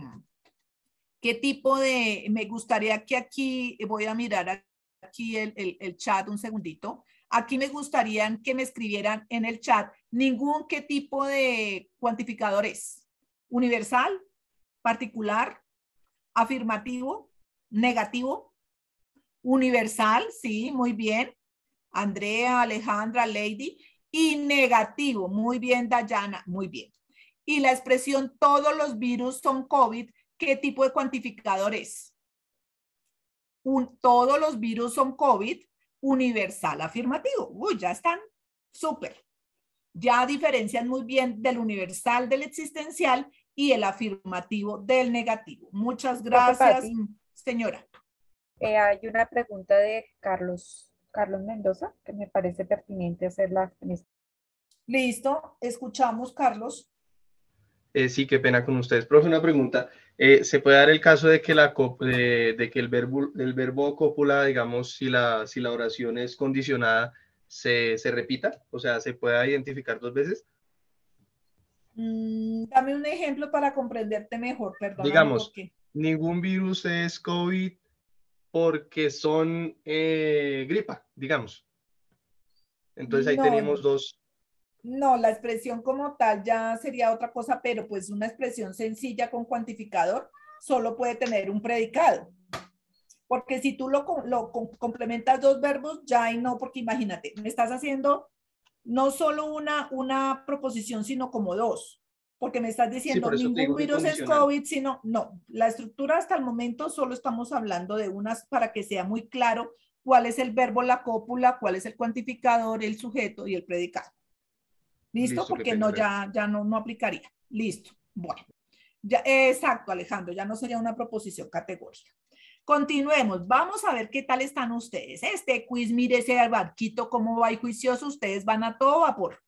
qué tipo de, me gustaría que aquí, voy a mirar aquí el, chat un segundito. Aquí me gustaría que me escribieran en el chat ningún qué tipo de cuantificador es. Universal, particular, afirmativo, negativo, universal, sí, muy bien. Andrea, Alejandra, Lady. Y negativo, muy bien, Dayana, muy bien. Y la expresión todos los virus son COVID, ¿qué tipo de cuantificador es? todos los virus son COVID, universal afirmativo. Uy, ya están, súper. Ya diferencian muy bien del universal del existencial y el afirmativo del negativo. Muchas gracias, señora. Eh, hay una pregunta de Carlos, Carlos Mendoza que me parece pertinente hacerla este- Listo, escuchamos, Carlos. Eh, sí, qué pena con ustedes. Profe, una pregunta. Eh, ¿Se puede dar el caso de que, la, de, que el, verbo, el verbo cópula, digamos, si la, si la oración es condicionada, se, repita? O sea, ¿se pueda identificar dos veces? Mm, dame un ejemplo para comprenderte mejor, perdón. Digamos, ningún virus es COVID porque son eh, gripa, digamos. Entonces ahí tenemos dos, no, la expresión como tal ya sería otra cosa, pero pues una expresión sencilla con cuantificador solo puede tener un predicado. Porque si tú lo, lo complementas dos verbos, ya y no, porque imagínate, me estás haciendo no solo una, una proposición, sino como dos. Porque me estás diciendo ningún virus es COVID, sino, no, la estructura hasta el momento solo estamos hablando de unas para que sea muy claro cuál es el verbo, la cópula, cuál es el cuantificador, el sujeto y el predicado. ¿Listo? Porque no, ya, ya no, no aplicaría. Listo. Bueno. exacto, Alejandro, ya no sería una proposición categórica. Continuemos, vamos a ver qué tal están ustedes. Este quiz, mire ese barquito, cómo va y juicioso, ustedes van a todo vapor.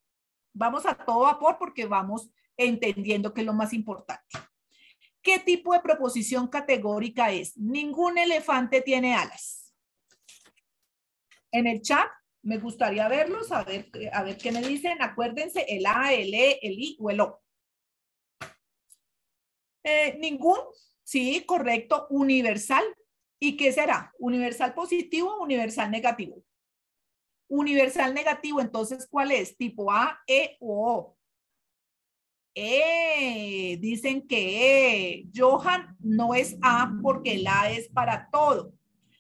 Vamos a todo vapor porque vamos entendiendo que es lo más importante. ¿Qué tipo de proposición categórica es? Ningún elefante tiene alas. En el chat me gustaría verlos, a ver, a ver qué me dicen. Acuérdense, el A, el E, el I o el O. Eh, ningún, sí, correcto, universal. ¿Y qué será? ¿Universal positivo o universal negativo? Universal negativo, entonces, ¿cuál es? ¿Tipo A, E o O? E, dicen que e. Johan no es A porque el A es para todo.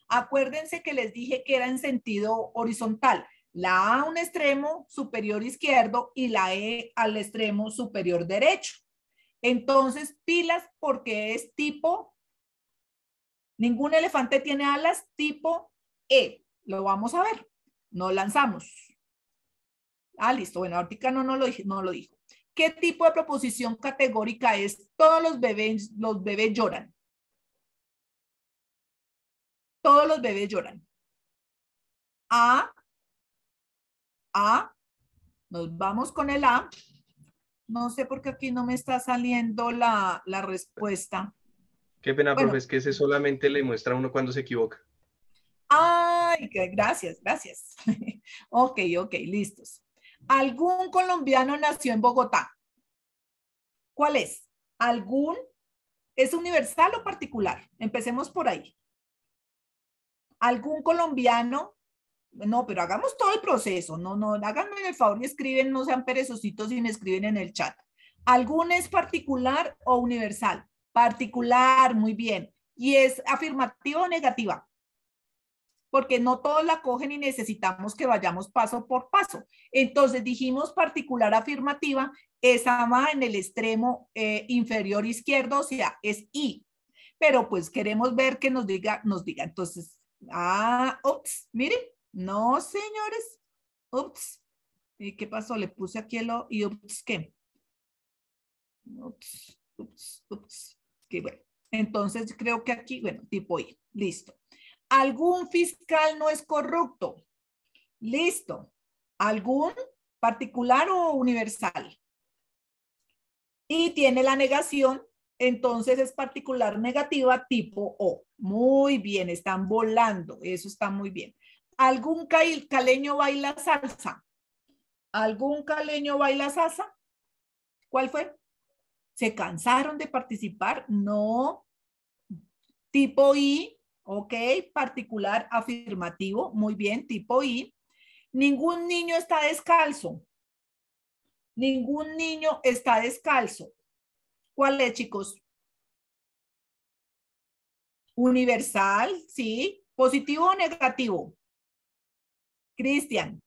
Acuérdense que les dije que era en sentido horizontal. La A a un extremo superior izquierdo y la E al extremo superior derecho. Entonces, pilas porque es tipo, ningún elefante tiene alas tipo E. Lo vamos a ver. No lanzamos. Ah, listo. Bueno, ahorita no, lo, no lo dijo. ¿Qué tipo de proposición categórica es? Todos los bebés, los bebés lloran todos los bebés lloran. A, A, nos vamos con el A. No sé por qué aquí no me está saliendo la, respuesta. Qué pena, profes, es que ese solamente le muestra a uno cuando se equivoca. Ay, gracias, gracias. ok, ok, listos. ¿Algún colombiano nació en Bogotá? ¿Cuál es? ¿Algún? ¿Es universal o particular? Empecemos por ahí algún colombiano, no, pero hagamos todo el proceso, no, no, háganme el favor y escriben, no sean perezositos y me escriben en el chat. ¿Algún es particular o universal? Particular, muy bien. ¿Y es afirmativa o negativa? Porque no todos la cogen y necesitamos que vayamos paso por paso. Entonces dijimos particular afirmativa, esa va en el extremo eh, inferior izquierdo, o sea, es I. Pero pues queremos ver que nos diga, nos diga. Entonces, Ah, ups, miren. No, señores. Ups. ¿Y qué pasó? Le puse aquí el o y ups, ¿qué? Ups, ups, ups. qué bueno. Entonces creo que aquí, bueno, tipo I. Listo. Algún fiscal no es corrupto. Listo. Algún particular o universal. Y tiene la negación entonces es particular negativa tipo O. Muy bien, están volando, eso está muy bien. ¿Algún caleño baila salsa? ¿Algún caleño baila salsa? ¿Cuál fue? ¿Se cansaron de participar? No. Tipo I, ok, particular afirmativo, muy bien, tipo I. Ningún niño está descalzo. Ningún niño está descalzo. ¿Cuál es, chicos? Universal, ¿sí? ¿Positivo o negativo? Cristian.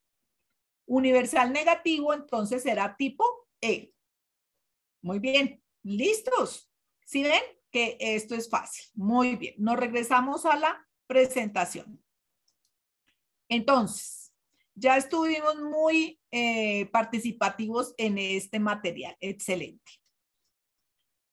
Universal negativo, entonces será tipo E. Muy bien. ¿Listos? ¿Sí ven? Que esto es fácil. Muy bien. Nos regresamos a la presentación. Entonces, ya estuvimos muy eh, participativos en este material. Excelente.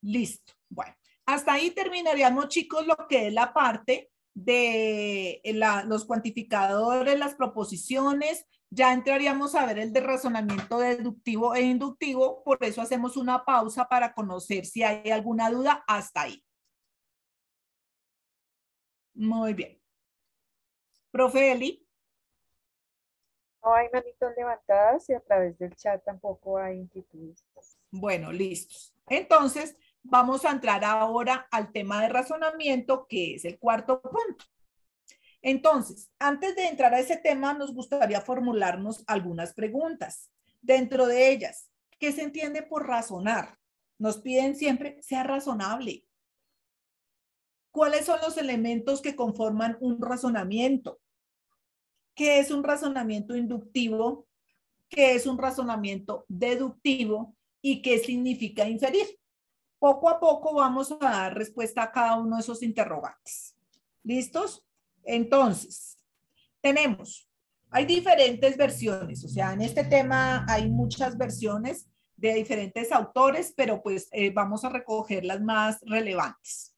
Listo. Bueno, hasta ahí terminaríamos, chicos, lo que es la parte de eh, los cuantificadores, las proposiciones. Ya entraríamos a ver el de razonamiento deductivo e inductivo. Por eso hacemos una pausa para conocer si hay alguna duda hasta ahí. Muy bien. Profe Eli. No hay manitos levantadas y a través del chat tampoco hay inquietudes. Bueno, listos. Entonces, Vamos a entrar ahora al tema de razonamiento, que es el cuarto punto. Entonces, antes de entrar a ese tema, nos gustaría formularnos algunas preguntas. Dentro de ellas, ¿qué se entiende por razonar? Nos piden siempre, sea razonable. ¿Cuáles son los elementos que conforman un razonamiento? ¿Qué es un razonamiento inductivo? ¿Qué es un razonamiento deductivo? ¿Y qué significa inferir? Poco a poco vamos a dar respuesta a cada uno de esos interrogantes. ¿Listos? Entonces, tenemos, hay diferentes versiones, o sea, en este tema hay muchas versiones de diferentes autores, pero pues eh, vamos a recoger las más relevantes.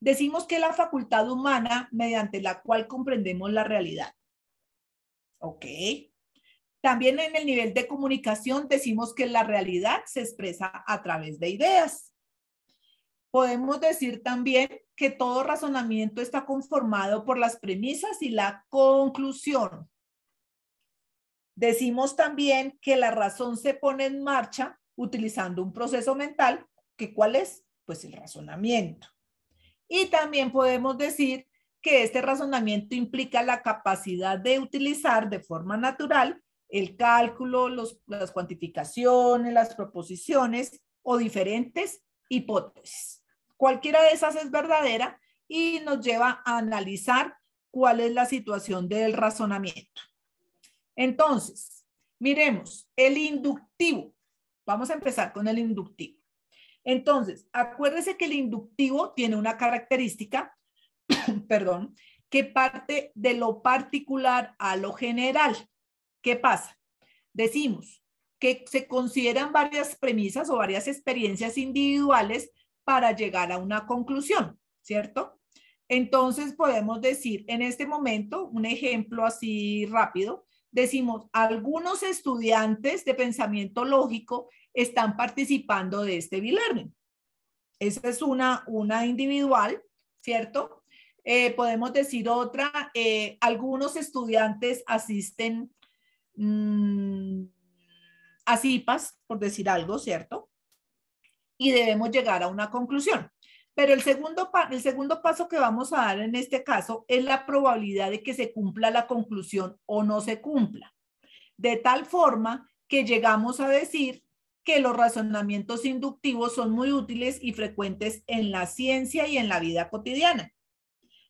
Decimos que la facultad humana mediante la cual comprendemos la realidad. Ok. También en el nivel de comunicación decimos que la realidad se expresa a través de ideas. Podemos decir también que todo razonamiento está conformado por las premisas y la conclusión. Decimos también que la razón se pone en marcha utilizando un proceso mental, que ¿cuál es? Pues el razonamiento. Y también podemos decir que este razonamiento implica la capacidad de utilizar de forma natural el cálculo, las cuantificaciones, las proposiciones o diferentes hipótesis. Cualquiera de esas es verdadera y nos lleva a analizar cuál es la situación del razonamiento. Entonces, miremos, el inductivo. Vamos a empezar con el inductivo. Entonces, acuérdese que el inductivo tiene una característica, perdón, que parte de lo particular a lo general. ¿Qué pasa? Decimos que se consideran varias premisas o varias experiencias individuales para llegar a una conclusión, ¿cierto? Entonces podemos decir en este momento, un ejemplo así rápido, decimos, algunos estudiantes de pensamiento lógico están participando de este e Esa es una, una individual, ¿cierto? Eh, podemos decir otra, eh, algunos estudiantes asisten mm, a CIPAS, por decir algo, ¿cierto? y debemos llegar a una conclusión. Pero el segundo, el segundo paso que vamos a dar en este caso es la probabilidad de que se cumpla la conclusión o no se cumpla. De tal forma que llegamos a decir que los razonamientos inductivos son muy útiles y frecuentes en la ciencia y en la vida cotidiana.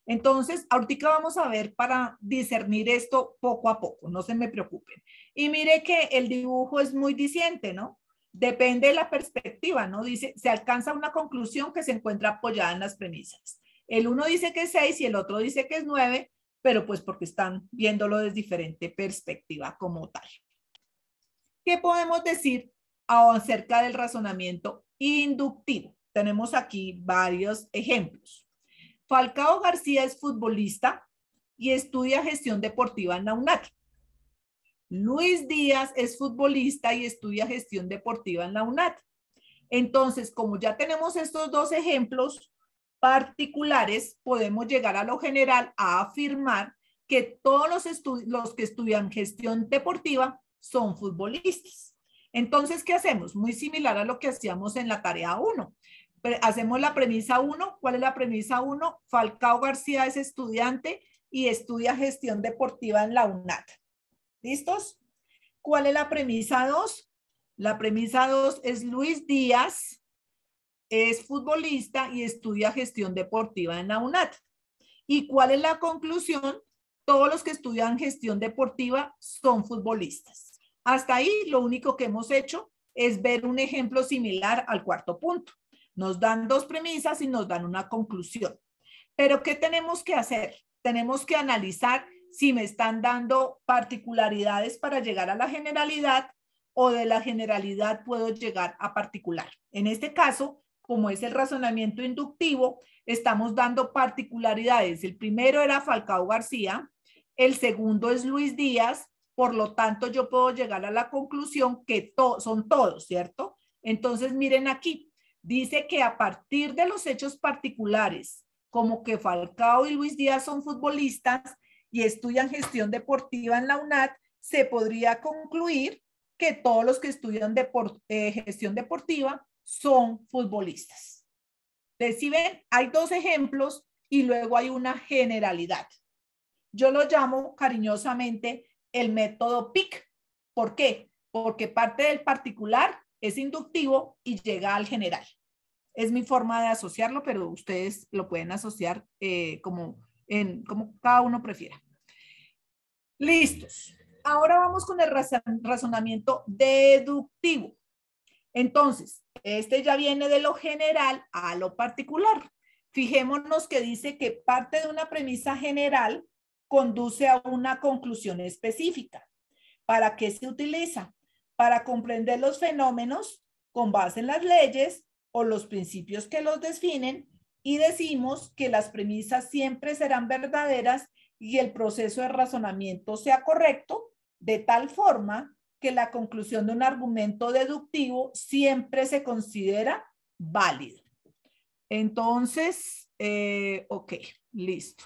Entonces, ahorita vamos a ver para discernir esto poco a poco, no se me preocupen. Y mire que el dibujo es muy diciente, ¿no? Depende de la perspectiva, ¿no? Dice, se alcanza una conclusión que se encuentra apoyada en las premisas. El uno dice que es seis y el otro dice que es nueve, pero pues porque están viéndolo desde diferente perspectiva como tal. ¿Qué podemos decir acerca del razonamiento inductivo? Tenemos aquí varios ejemplos. Falcao García es futbolista y estudia gestión deportiva en la UNAC. Luis Díaz es futbolista y estudia gestión deportiva en la UNAT. Entonces, como ya tenemos estos dos ejemplos particulares, podemos llegar a lo general a afirmar que todos los, que estudian gestión deportiva son futbolistas. Entonces, ¿qué hacemos? Muy similar a lo que hacíamos en la tarea 1. Hacemos la premisa 1. ¿Cuál es la premisa 1? Falcao García es estudiante y estudia gestión deportiva en la UNAT. ¿Listos? ¿Cuál es la premisa 2? La premisa 2 es Luis Díaz, es futbolista y estudia gestión deportiva en la UNAT. ¿Y cuál es la conclusión? Todos los que estudian gestión deportiva son futbolistas. Hasta ahí lo único que hemos hecho es ver un ejemplo similar al cuarto punto. Nos dan dos premisas y nos dan una conclusión. Pero ¿qué tenemos que hacer? Tenemos que analizar si me están dando particularidades para llegar a la generalidad o de la generalidad puedo llegar a particular. En este caso, como es el razonamiento inductivo, estamos dando particularidades. El primero era Falcao García, el segundo es Luis Díaz, por lo tanto yo puedo llegar a la conclusión que son todos, ¿cierto? Entonces miren aquí, dice que a partir de los hechos particulares, como que Falcao y Luis Díaz son futbolistas, y estudian gestión deportiva en la UNAT, se podría concluir que todos los que estudian eh, gestión deportiva son futbolistas. Entonces, hay dos ejemplos y luego hay una generalidad. Yo lo llamo cariñosamente el método PIC. ¿Por qué? Porque parte del particular es inductivo y llega al general. Es mi forma de asociarlo, pero ustedes lo pueden asociar eh, como en como cada uno prefiera. Listos. Ahora vamos con el razonamiento deductivo. Entonces, este ya viene de lo general a lo particular. Fijémonos que dice que parte de una premisa general conduce a una conclusión específica. ¿Para qué se utiliza? Para comprender los fenómenos con base en las leyes o los principios que los definen y decimos que las premisas siempre serán verdaderas y el proceso de razonamiento sea correcto, de tal forma que la conclusión de un argumento deductivo siempre se considera válido. Entonces, eh, ok, listo.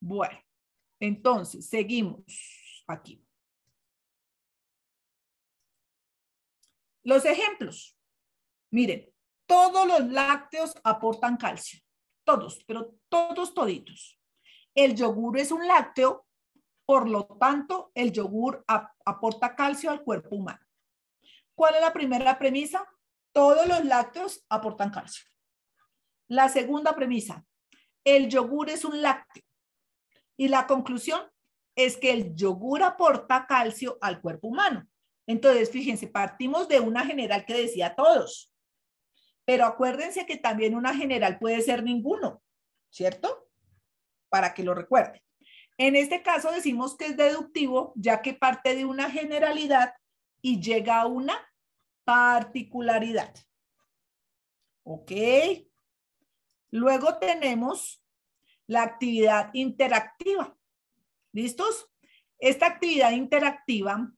Bueno, entonces, seguimos aquí. Los ejemplos. Miren, todos los lácteos aportan calcio, todos, pero todos toditos. El yogur es un lácteo, por lo tanto, el yogur aporta calcio al cuerpo humano. ¿Cuál es la primera premisa? Todos los lácteos aportan calcio. La segunda premisa, el yogur es un lácteo. Y la conclusión es que el yogur aporta calcio al cuerpo humano. Entonces, fíjense, partimos de una general que decía todos, pero acuérdense que también una general puede ser ninguno, ¿cierto? Para que lo recuerden. En este caso decimos que es deductivo, ya que parte de una generalidad y llega a una particularidad. ¿Ok? Luego tenemos la actividad interactiva. ¿Listos? Esta actividad interactiva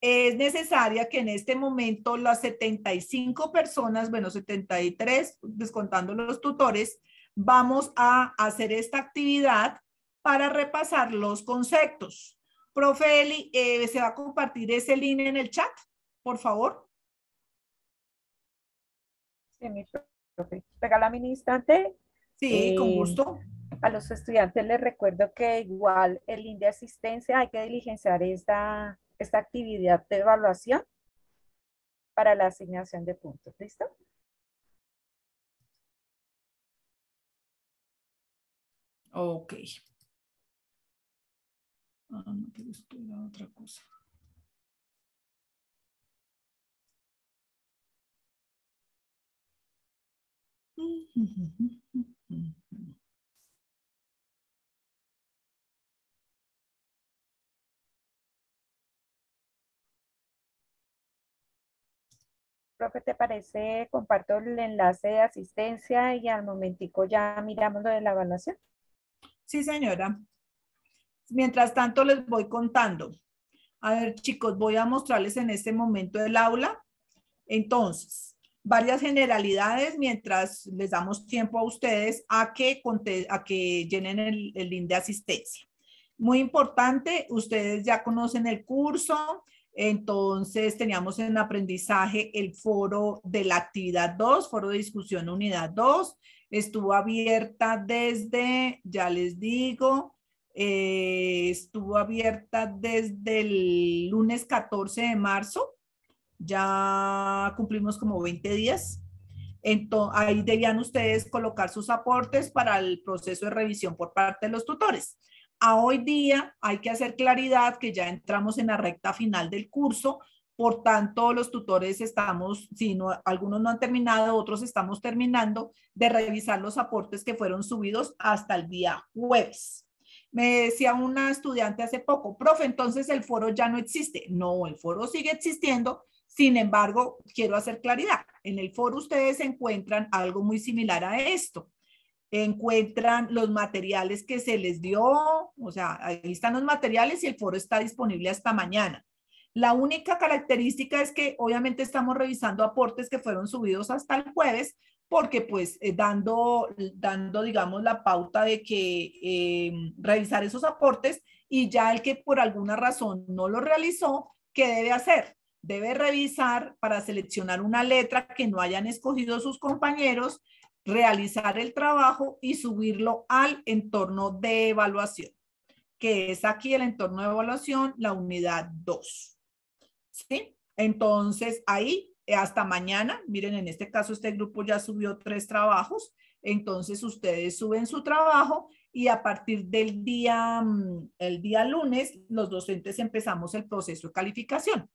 es necesaria que en este momento las 75 personas, bueno, 73, descontando los tutores, vamos a hacer esta actividad para repasar los conceptos. Profe Eli, eh, ¿se va a compartir ese link en el chat, por favor? Sí, mi profe. la mini instante. Sí, eh, con gusto. A los estudiantes les recuerdo que igual el link de asistencia hay que diligenciar esta esta actividad de evaluación para la asignación de puntos. ¿Listo? Ok. Ah, otra cosa. Profe, ¿te parece? Comparto el enlace de asistencia y al momentico ya miramos lo de la evaluación. Sí, señora. Mientras tanto, les voy contando. A ver, chicos, voy a mostrarles en este momento el aula. Entonces, varias generalidades mientras les damos tiempo a ustedes a que, a que llenen el, el link de asistencia. Muy importante, ustedes ya conocen el curso, entonces teníamos en aprendizaje el foro de la actividad 2, foro de discusión unidad 2. Estuvo abierta desde, ya les digo, eh, estuvo abierta desde el lunes 14 de marzo. Ya cumplimos como 20 días. Entonces, ahí debían ustedes colocar sus aportes para el proceso de revisión por parte de los tutores a hoy día hay que hacer claridad que ya entramos en la recta final del curso, por tanto, los tutores estamos, si algunos no han terminado, otros estamos terminando de revisar los aportes que fueron subidos hasta el día jueves. Me decía una estudiante hace poco, profe, entonces el foro ya no existe. No, el foro sigue existiendo. Sin embargo, quiero hacer claridad. En el foro ustedes encuentran algo muy similar a esto encuentran los materiales que se les dio, o sea, ahí están los materiales y el foro está disponible hasta mañana. La única característica es que obviamente estamos revisando aportes que fueron subidos hasta el jueves, porque pues eh, dando, dando, digamos, la pauta de que eh, revisar esos aportes y ya el que por alguna razón no lo realizó, ¿qué debe hacer? Debe revisar para seleccionar una letra que no hayan escogido sus compañeros realizar el trabajo y subirlo al entorno de evaluación, que es aquí el entorno de evaluación, la unidad 2. ¿Sí? Entonces, ahí eh, hasta mañana, miren, en este caso este grupo ya subió tres trabajos, entonces ustedes suben su trabajo y a partir del día, mm, el día lunes, los docentes empezamos el proceso de calificación.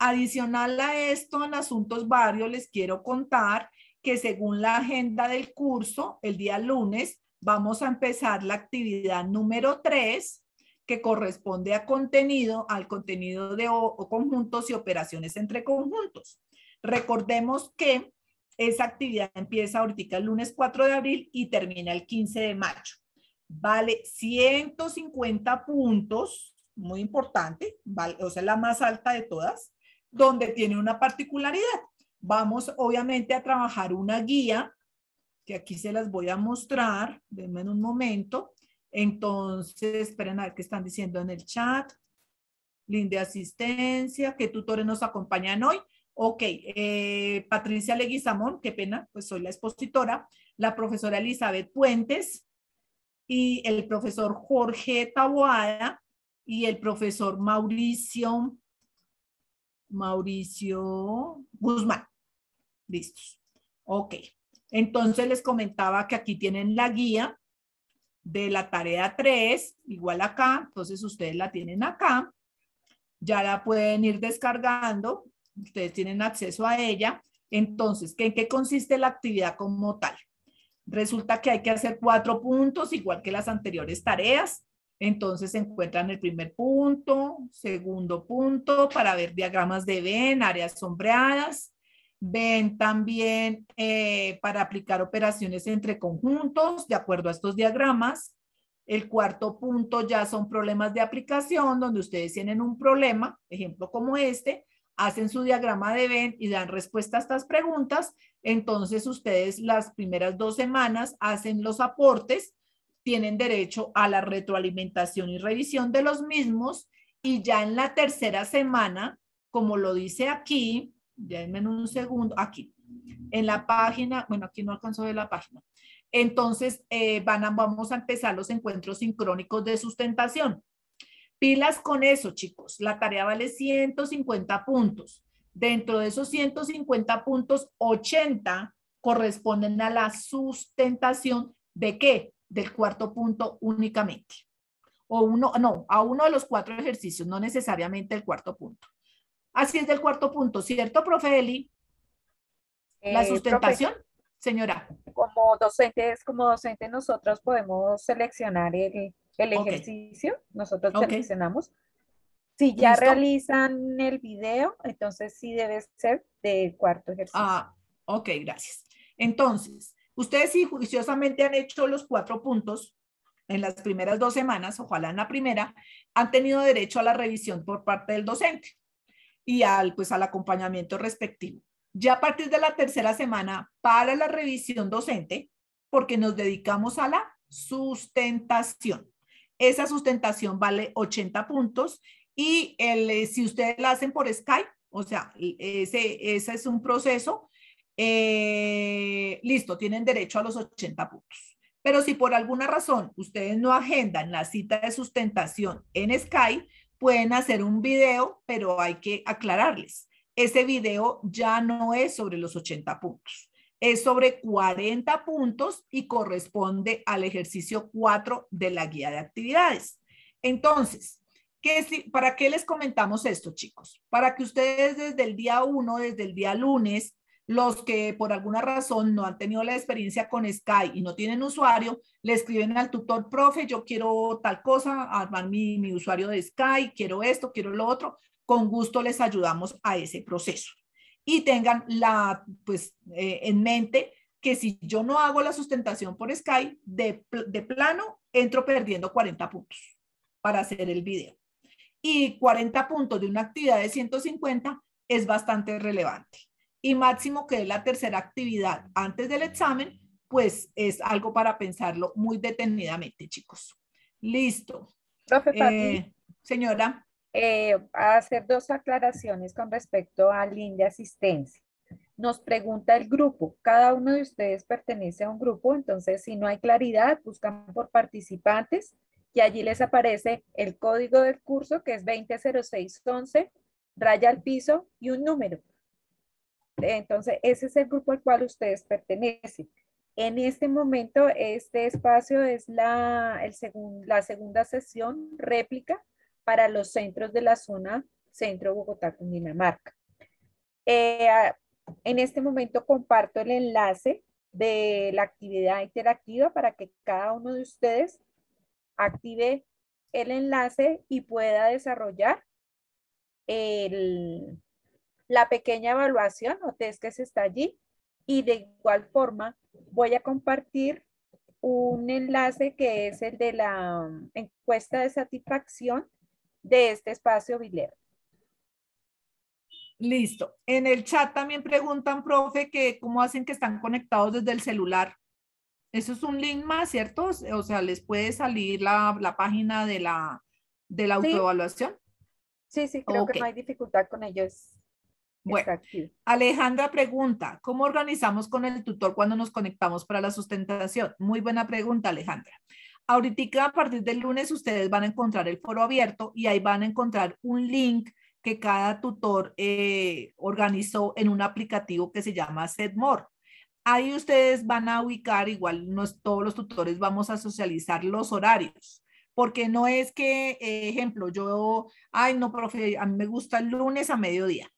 Adicional a esto, en asuntos varios, les quiero contar según la agenda del curso, el día lunes vamos a empezar la actividad número 3, que corresponde a contenido, al contenido de conjuntos y operaciones entre conjuntos. Recordemos que esa actividad empieza ahorita el lunes 4 de abril y termina el 15 de mayo. Vale 150 puntos, muy importante, vale, o sea, la más alta de todas, donde tiene una particularidad Vamos obviamente a trabajar una guía, que aquí se las voy a mostrar, denme en un momento. Entonces, esperen a ver qué están diciendo en el chat. Link de asistencia, qué tutores nos acompañan hoy. Ok, eh, Patricia Leguizamón, qué pena, pues soy la expositora, la profesora Elizabeth Puentes y el profesor Jorge Taboada y el profesor Mauricio, Mauricio Guzmán. Listos. Ok. Entonces les comentaba que aquí tienen la guía de la tarea 3, igual acá, entonces ustedes la tienen acá, ya la pueden ir descargando, ustedes tienen acceso a ella. Entonces, ¿en qué consiste la actividad como tal? Resulta que hay que hacer cuatro puntos, igual que las anteriores tareas. Entonces se encuentran el primer punto, segundo punto para ver diagramas de Venn, áreas sombreadas, ven también eh, para aplicar operaciones entre conjuntos de acuerdo a estos diagramas. El cuarto punto ya son problemas de aplicación, donde ustedes tienen un problema, ejemplo como este, hacen su diagrama de VEN y dan respuesta a estas preguntas. Entonces ustedes las primeras dos semanas hacen los aportes, tienen derecho a la retroalimentación y revisión de los mismos y ya en la tercera semana, como lo dice aquí, Déjenme un segundo, aquí, en la página, bueno, aquí no alcanzó de la página. Entonces, eh, van a, vamos a empezar los encuentros sincrónicos de sustentación. Pilas con eso, chicos. La tarea vale 150 puntos. Dentro de esos 150 puntos, 80 corresponden a la sustentación de qué? Del cuarto punto únicamente. O uno, no, a uno de los cuatro ejercicios, no necesariamente el cuarto punto. Así es del cuarto punto, ¿cierto, profe Eli? La eh, sustentación, señora. Como docentes, como docente nosotros podemos seleccionar el, ejercicio, nosotros seleccionamos. Si ya realizan el video, entonces sí debe ser del cuarto ejercicio. Ah, ok, gracias. Entonces, ustedes sí juiciosamente han hecho los cuatro puntos en las primeras dos semanas, ojalá en la primera, han tenido derecho a la revisión por parte del docente y al, pues, al acompañamiento respectivo. Ya a partir de la tercera semana, para la revisión docente, porque nos dedicamos a la sustentación. Esa sustentación vale 80 puntos y el, eh, si ustedes la hacen por Skype, o sea, ese, ese es un proceso, eh, listo, tienen derecho a los 80 puntos. Pero si por alguna razón ustedes no agendan la cita de sustentación en Skype, pueden hacer un video, pero hay que aclararles. Ese video ya no es sobre los 80 puntos, es sobre 40 puntos y corresponde al ejercicio 4 de la guía de actividades. Entonces, ¿para qué les comentamos esto, chicos? Para que ustedes desde el día 1, desde el día lunes, los que por alguna razón no han tenido la experiencia con Sky y no tienen usuario, le escriben al tutor, profe, yo quiero tal cosa, armar mi, usuario de Sky, quiero esto, quiero lo otro. Con gusto les ayudamos a ese proceso. Y tengan la, pues, eh, en mente que si yo no hago la sustentación por Sky, de, de plano entro perdiendo 40 puntos para hacer el video. Y 40 puntos de una actividad de 150 es bastante relevante y máximo que es la tercera actividad antes del examen, pues es algo para pensarlo muy detenidamente, chicos. Listo. Profe eh, señora. Eh, hacer dos aclaraciones con respecto al link de asistencia. Nos pregunta el grupo, cada uno de ustedes pertenece a un grupo, entonces si no hay claridad, buscan por participantes y allí les aparece el código del curso que es 200611, raya al piso y un número. ¿eh? Entonces, ese es el grupo al cual ustedes pertenecen. En este momento, este espacio es la, el la segunda sesión réplica para los centros de la zona Centro Bogotá, con Dinamarca. Eh, en este momento comparto el enlace de la actividad interactiva para que cada uno de ustedes active el enlace y pueda desarrollar el, la pequeña evaluación o que se está allí y de igual forma voy a compartir un enlace que es el de la um, encuesta de satisfacción de este espacio bilero. Listo. En el chat también preguntan, profe, que cómo hacen que están conectados desde el celular. Eso es un link más, ¿cierto? O sea, les puede salir la, página de la, de la autoevaluación. Sí. sí, creo que no hay dificultad con ellos. Bueno, Alejandra pregunta, ¿cómo organizamos con el tutor cuando nos conectamos para la sustentación? Muy buena pregunta, Alejandra. Ahorita a partir del lunes ustedes van a encontrar el foro abierto y ahí van a encontrar un link que cada tutor eh, organizó en un aplicativo que se llama Setmore. Ahí ustedes van a ubicar, igual es todos los tutores vamos a socializar los horarios porque no es que, eh, ejemplo, yo, ay, no, profe, a mí me gusta el lunes a mediodía.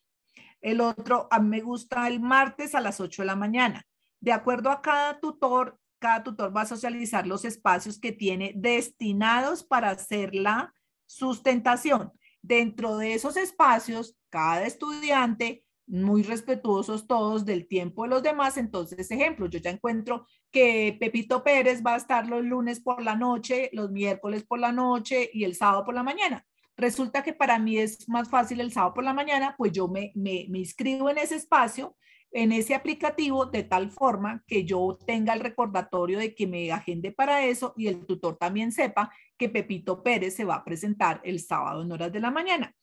El otro, a me gusta el martes a las 8 de la mañana. De acuerdo a cada tutor, cada tutor va a socializar los espacios que tiene destinados para hacer la sustentación. Dentro de esos espacios, cada estudiante, muy respetuosos todos del tiempo de los demás, entonces, ejemplo, yo ya encuentro que Pepito Pérez va a estar los lunes por la noche, los miércoles por la noche y el sábado por la mañana. Resulta que para mí es más fácil el sábado por la mañana, pues yo me, inscribo en ese espacio, en ese aplicativo, de tal forma que yo tenga el recordatorio de que me agende para eso y el tutor también sepa que Pepito Pérez se va a presentar el sábado en horas de la mañana.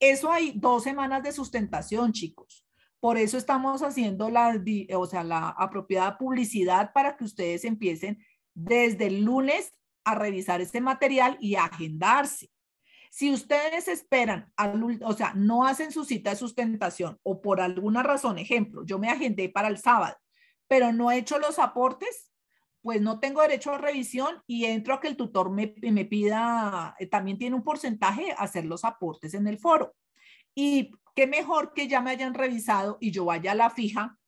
Eso hay dos semanas de sustentación, chicos. Por eso estamos haciendo la, o sea, la apropiada publicidad para que ustedes empiecen desde el lunes a revisar este material y a agendarse. Si ustedes esperan, o sea, no hacen su cita de sustentación o por alguna razón, ejemplo, yo me agendé para el sábado, pero no he hecho los aportes, pues no tengo derecho a revisión y entro a que el tutor me, pida, eh, también tiene un porcentaje, hacer los aportes en el foro. Y qué mejor que ya me hayan revisado y yo vaya a la fija,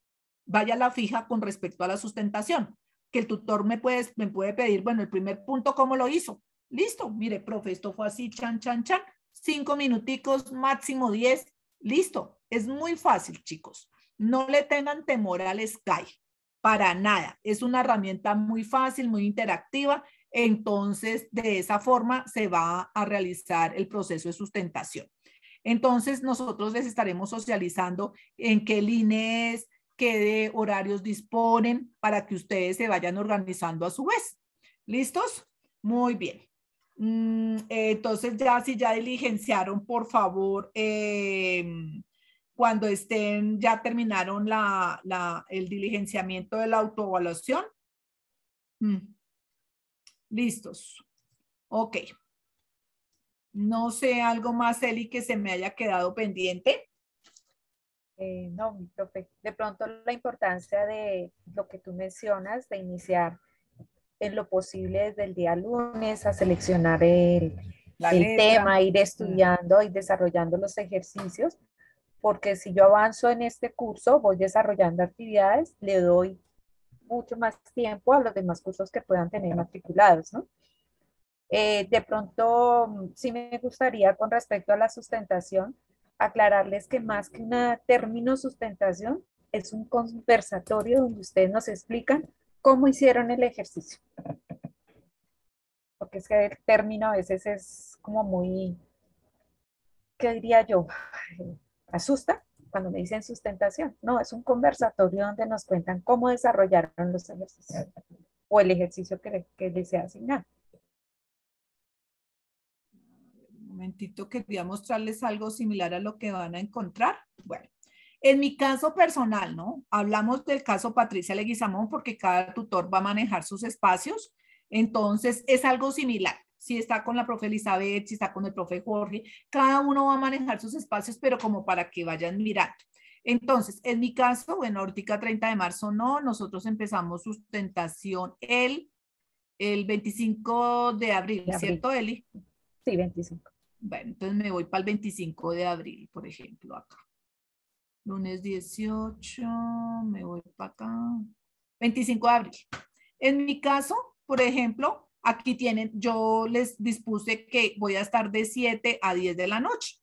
vaya a la fija con respecto a la sustentación, que el tutor me puede, me puede pedir, bueno, el primer punto, ¿cómo lo hizo? Listo, mire, profe, esto fue así, chan, chan, chan. Cinco minuticos, máximo diez. Listo, es muy fácil, chicos. No le tengan temor al Sky, para nada. Es una herramienta muy fácil, muy interactiva. Entonces, de esa forma se va a realizar el proceso de sustentación. Entonces, nosotros les estaremos socializando en qué líneas, qué horarios disponen para que ustedes se vayan organizando a su vez. ¿Listos? Muy bien. Mm, eh, entonces ya si ya diligenciaron, por favor, em, cuando estén, ya terminaron el diligenciamiento de la autoevaluación. Mm. Listos. Ok. No sé, algo más, Eli, que se me haya quedado pendiente. Eh, no, mi profe, de pronto la importancia de lo que tú mencionas, de iniciar en lo posible desde el día lunes a seleccionar el, el tema, ir mm. estudiando y desarrollando los ejercicios, porque si yo avanzo en este curso, voy desarrollando actividades, le doy mucho más tiempo a los demás cursos que puedan tener matriculados, ¿no? Eh, de pronto, sí me gustaría con respecto a la sustentación, aclararles que más que una término sustentación, es un conversatorio donde ustedes nos explican cómo hicieron el ejercicio. Porque es que el término a veces es como muy, ¿qué diría yo? Asusta cuando me dicen sustentación. No, es un conversatorio donde nos cuentan cómo desarrollaron los ejercicios o el ejercicio que, les sea asignado. Un momentito, que quería mostrarles algo similar a lo que van a encontrar. Bueno, en mi caso personal, ¿no? Hablamos del caso Patricia Leguizamón porque cada tutor va a manejar sus espacios. Entonces, es algo similar. Si está con la profe Elizabeth, si está con el profe Jorge, cada uno va a manejar sus espacios, pero como para que vayan mirando. Entonces, en mi caso, bueno, Hortica 30 de marzo no, nosotros empezamos sustentación el, el 25 de abril, de abril. ¿cierto, Eli? Sí, 25. Bueno, entonces me voy para el 25 de abril, por ejemplo, acá. Lunes 18, me voy para acá. 25 de abril. En mi caso, por ejemplo, aquí tienen, yo les dispuse que voy a estar de 7 a 10 de la noche,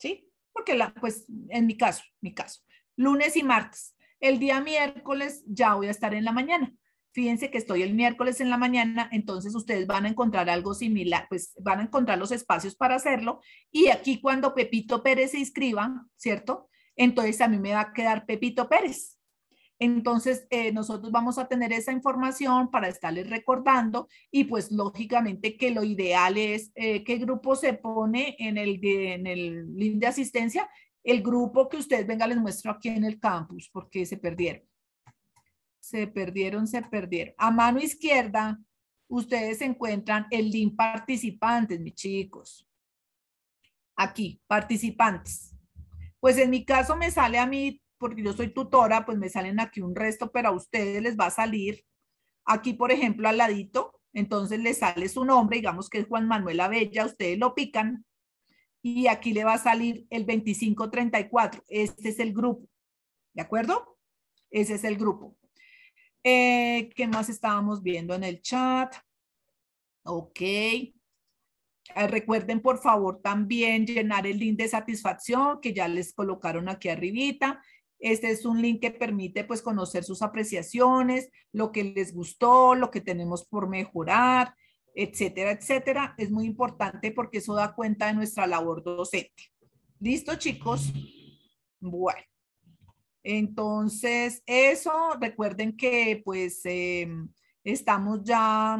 ¿sí? Porque la, pues en mi caso, mi caso, lunes y martes. El día miércoles ya voy a estar en la mañana. Fíjense que estoy el miércoles en la mañana, entonces ustedes van a encontrar algo similar, pues van a encontrar los espacios para hacerlo. Y aquí cuando Pepito Pérez se inscriba, ¿cierto? entonces a mí me va a quedar Pepito Pérez. Entonces, eh, nosotros vamos a tener esa información para estarles recordando y pues lógicamente que lo ideal es eh, qué grupo se pone en el, en el link de asistencia, el grupo que ustedes vengan les muestro aquí en el campus porque se perdieron. Se perdieron, se perdieron. A mano izquierda, ustedes encuentran el link participantes, mis chicos. Aquí, participantes. Pues en mi caso me sale a mí, porque yo soy tutora, pues me salen aquí un resto, pero a ustedes les va a salir aquí, por ejemplo, al ladito. Entonces les sale su nombre, digamos que es Juan Manuel Abella, ustedes lo pican y aquí le va a salir el 2534. Este es el grupo, ¿de acuerdo? Ese es el grupo. Eh, ¿Qué más estábamos viendo en el chat? Ok. Eh, recuerden, por favor, también llenar el link de satisfacción que ya les colocaron aquí arribita. Este es un link que permite pues conocer sus apreciaciones, lo que les gustó, lo que tenemos por mejorar, etcétera, etcétera. Es muy importante porque eso da cuenta de nuestra labor docente. ¿Listo, chicos? Bueno. Entonces, eso, recuerden que pues... Em, Estamos ya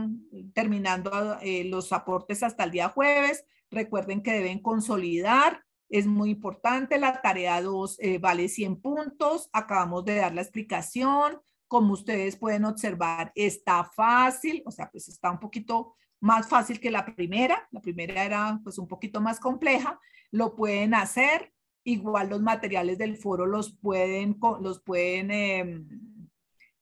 terminando eh, los aportes hasta el día jueves. Recuerden que deben consolidar. Es muy importante. La tarea 2 eh, vale 100 puntos. Acabamos de dar la explicación. Como ustedes pueden observar, está fácil. O sea, pues está un poquito más fácil que la primera. La primera era pues un poquito más compleja. Lo pueden hacer. Igual los materiales del foro los pueden, los pueden em,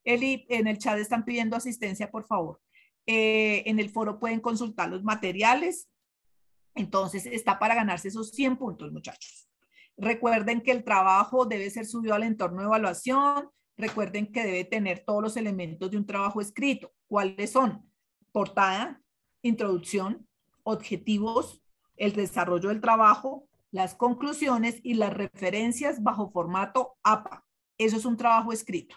Eli, en el chat están pidiendo asistencia, por favor. Eh, en el foro pueden consultar los materiales. Entonces, está para ganarse esos 100 puntos, muchachos. Recuerden que el trabajo debe ser subido al entorno de evaluación. Recuerden que debe tener todos los elementos de un trabajo escrito. ¿Cuáles son? Portada, introducción, objetivos, el desarrollo del trabajo, las conclusiones y las referencias bajo formato APA. Eso es un trabajo escrito.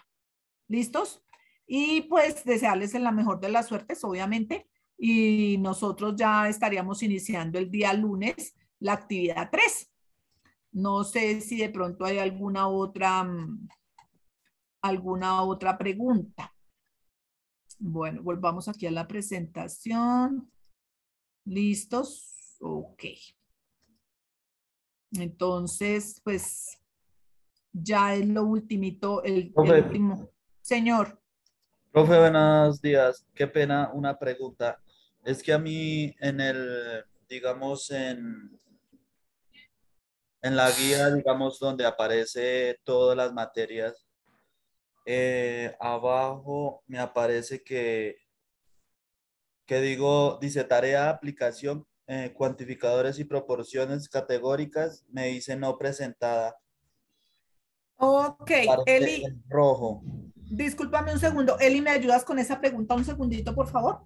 ¿Listos? Y pues desearles la mejor de las suertes, obviamente. Y nosotros ya estaríamos iniciando el día lunes la actividad 3. No sé si de pronto hay alguna otra, mm, alguna otra pregunta. Bueno, volvamos aquí a la presentación. ¿Listos? Ok. Entonces, pues, ya es lo ultimito, el último. Señor. Profe, buenos días. Qué pena una pregunta. Es que a mí en el, digamos, en, en la guía, digamos, donde aparece todas las materias, eh, abajo me aparece que, que digo, dice tarea, aplicación, eh, cuantificadores y proporciones categóricas, me dice no presentada. Ok, Eli. rojo. Discúlpame un segundo. Eli, ¿me ayudas con esa pregunta un segundito, por favor?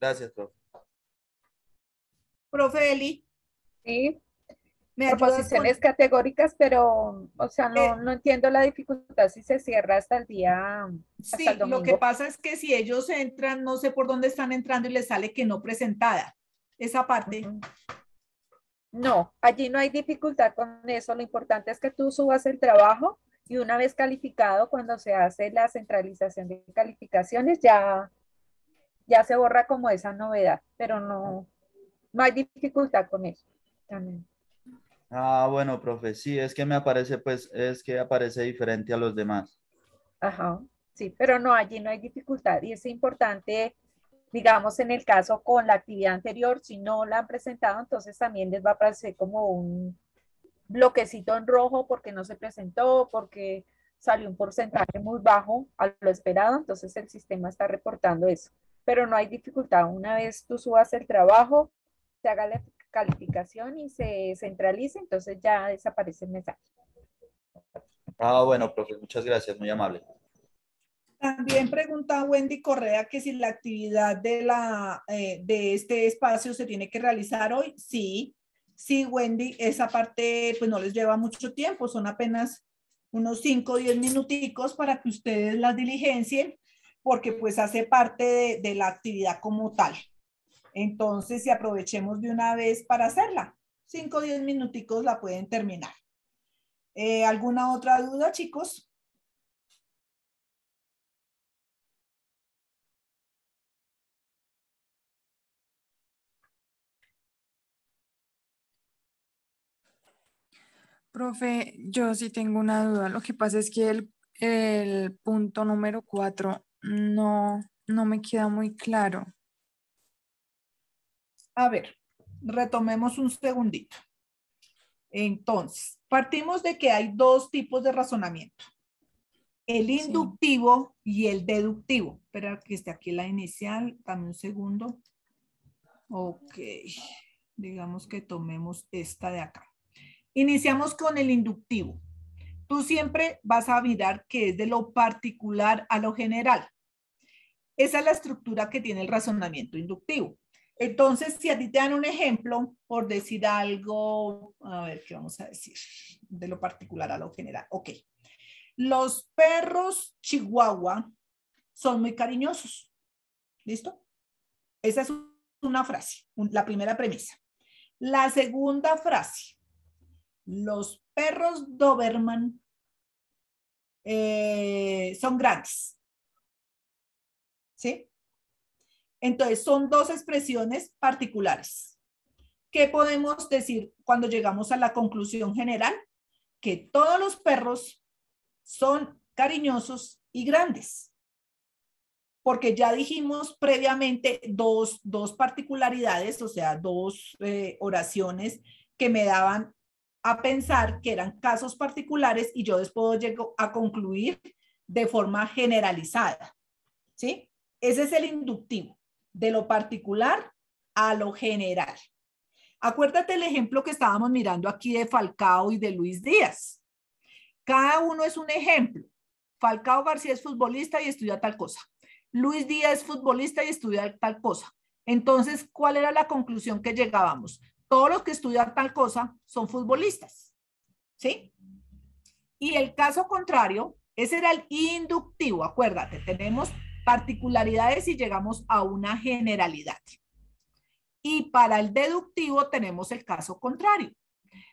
Gracias, profe. Profe Eli. Sí. ¿Me Proposiciones categóricas, pero, o sea, eh, no, entiendo la dificultad si se cierra hasta el día. sí, lo que pasa es que si ellos entran, no sé por dónde están entrando y les sale que no presentada. Esa parte. No, allí no hay dificultad con eso. Lo importante es que tú subas el trabajo y una vez calificado, cuando se hace la centralización de calificaciones, ya, ya se borra como esa novedad, pero no, no hay dificultad con eso Ah, bueno, profe, sí, es que me aparece, pues, es que aparece diferente a los demás. Ajá, sí, pero no, allí no hay dificultad y es importante, digamos, en el caso con la actividad anterior, si no la han presentado, entonces también les va a aparecer como un, bloquecito en rojo porque no se presentó, porque salió un porcentaje muy bajo a lo esperado, entonces el sistema está reportando eso. Pero no hay dificultad. Una vez tú subas el trabajo, se haga la calificación y se centralice, entonces ya desaparece el mensaje. Ah, bueno, profe, muchas gracias, muy amable. También pregunta Wendy Correa que si la actividad de, la, eh, de este espacio se tiene que realizar hoy. Sí, Sí, Wendy, esa parte pues no les lleva mucho tiempo, son apenas unos 5 o 10 minuticos para que ustedes las diligencien, porque pues hace parte de, la actividad como tal. Entonces, si aprovechemos de una vez para hacerla, 5 o 10 minuticos la pueden terminar. Eh, ¿Alguna otra duda, chicos? Profe, yo sí tengo una duda. Lo que pasa es que el, punto número cuatro no, no me queda muy claro. A ver, retomemos un segundito. Entonces, partimos de que hay dos tipos de razonamiento. El inductivo y el deductivo. Espera que esté aquí la inicial, dame un segundo. Ok, digamos que tomemos esta de acá. Iniciamos con el inductivo. Tú siempre vas a mirar que es de lo particular a lo general. Esa es la estructura que tiene el razonamiento inductivo. Entonces, si a ti te dan un ejemplo, por decir algo, a ver, ¿qué vamos a decir? De lo particular a lo general. Ok. Los perros chihuahua son muy cariñosos. ¿Listo? Esa es una frase, la primera premisa. La segunda frase, los perros Doberman eh, son grandes. ¿Sí? Entonces, son dos expresiones particulares. ¿Qué podemos decir cuando llegamos a la conclusión general? Que todos los perros son cariñosos y grandes. Porque ya dijimos previamente dos, particularidades, o sea, dos eh, oraciones que me daban pensar que eran casos particulares y yo después llego a concluir de forma generalizada. ¿Sí? Ese es el inductivo, de lo particular a lo general. Acuérdate el ejemplo que estábamos mirando aquí de Falcao y de Luis Díaz. Cada uno es un ejemplo. Falcao García es futbolista y estudia tal cosa. Luis Díaz es futbolista y estudia tal cosa. Entonces, ¿cuál era la conclusión que llegábamos? todos los que estudian tal cosa son futbolistas, ¿sí? Y el caso contrario, ese era el inductivo, acuérdate, tenemos particularidades y llegamos a una generalidad. Y para el deductivo tenemos el caso contrario,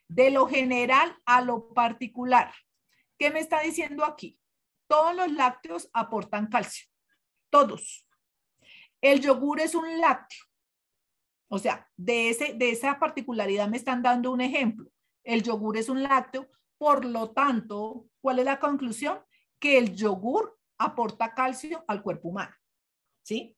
de lo general a lo particular. ¿Qué me está diciendo aquí? Todos los lácteos aportan calcio, todos. El yogur es un lácteo, o sea, de, esa particularidad me están dando un ejemplo. El yogur es un lácteo, por lo tanto, ¿cuál es la conclusión? Que el yogur aporta calcio al cuerpo humano, ¿sí?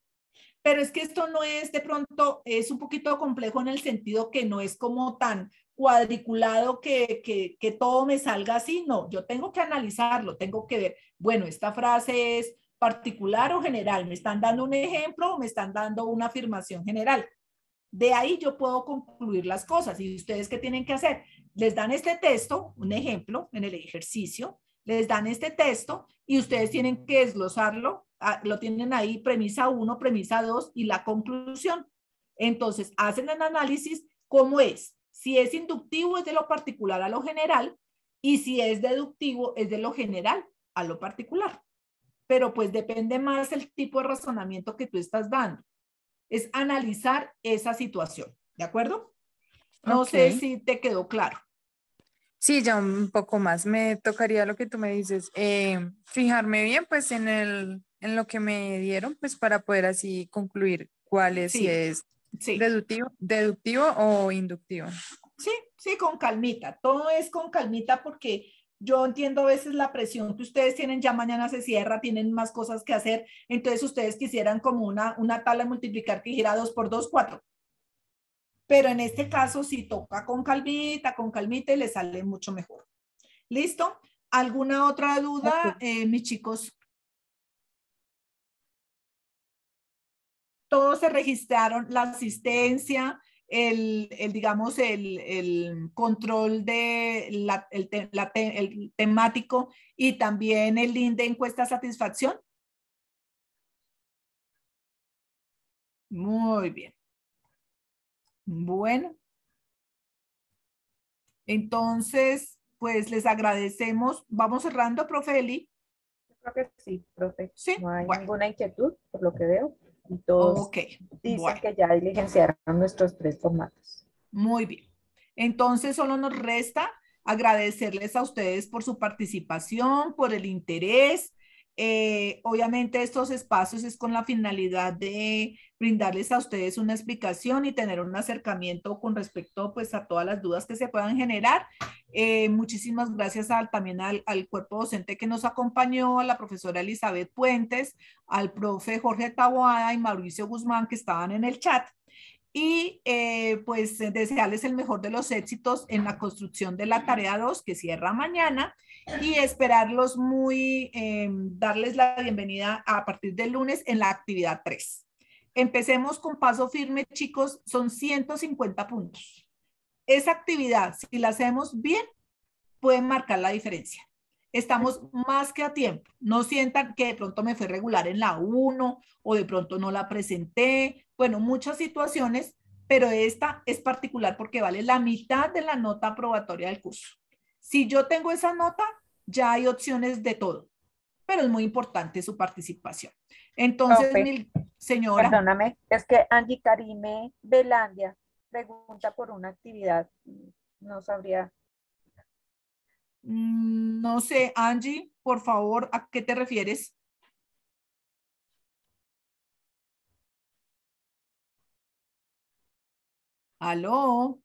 Pero es que esto no es de pronto, es un poquito complejo en el sentido que no es como tan cuadriculado que, que, que todo me salga así, no, yo tengo que analizarlo, tengo que ver, bueno, esta frase es particular o general, me están dando un ejemplo o me están dando una afirmación general. De ahí yo puedo concluir las cosas. ¿Y ustedes qué tienen que hacer? Les dan este texto, un ejemplo en el ejercicio, les dan este texto y ustedes tienen que desglosarlo. Ah, lo tienen ahí, premisa 1, premisa 2 y la conclusión. Entonces, hacen el análisis cómo es. Si es inductivo, es de lo particular a lo general. Y si es deductivo, es de lo general a lo particular. Pero pues depende más el tipo de razonamiento que tú estás dando es analizar esa situación, ¿de acuerdo? No sé si te quedó claro. Sí, ya un poco más. Me tocaría lo que tú me dices, eh, fijarme bien pues en, el, en lo que me dieron pues para poder así concluir cuál es, si es deductivo, deductivo o inductivo. Sí, sí, con calmita. Todo es con calmita porque yo entiendo a veces la presión que ustedes tienen, ya mañana se cierra, tienen más cosas que hacer, entonces ustedes quisieran como una, una tabla multiplicar que gira 2 por 2, 4. Pero en este caso, si toca con calmita, con calmita, y le sale mucho mejor. ¿Listo? ¿Alguna otra duda, eh, mis chicos? Todos se registraron la asistencia, el, digamos, el, control de el, temático y también el link de encuesta satisfacción? Muy bien. Bueno. Entonces, pues les agradecemos. Vamos cerrando, profe Eli. Creo que sí, profe. No hay ninguna inquietud, por lo que veo. Ok. dice que ya diligenciaron nuestros tres formatos. Muy bien. Entonces, solo nos resta agradecerles a ustedes por su participación, por el interés eh, obviamente estos espacios es con la finalidad de brindarles a ustedes una explicación y tener un acercamiento con respecto pues a todas las dudas que se puedan generar. Eh, muchísimas gracias también al, al, cuerpo docente que nos acompañó, a la profesora Elizabeth Puentes, al profe Jorge Taboada y Mauricio Guzmán que estaban en el chat y eh, pues eh, desearles el mejor de los éxitos en la construcción de la tarea 2 que cierra mañana y esperarlos muy, eh, darles la bienvenida a partir del lunes en la actividad 3. Empecemos con paso firme, chicos, son 150 puntos. Esa actividad, si la hacemos bien, puede marcar la diferencia. Estamos más que a tiempo. No sientan que de pronto me fue regular en la 1 o de pronto no la presenté bueno, muchas situaciones, pero esta es particular porque vale la mitad de la nota aprobatoria del curso. Si yo tengo esa nota, ya hay opciones de todo, pero es muy importante su participación. Entonces, mi señora. Perdóname, es que Angie Karime Belandia pregunta por una actividad, no sabría. Mm, no sé, Angie, por favor, ¿a qué te refieres? Aló.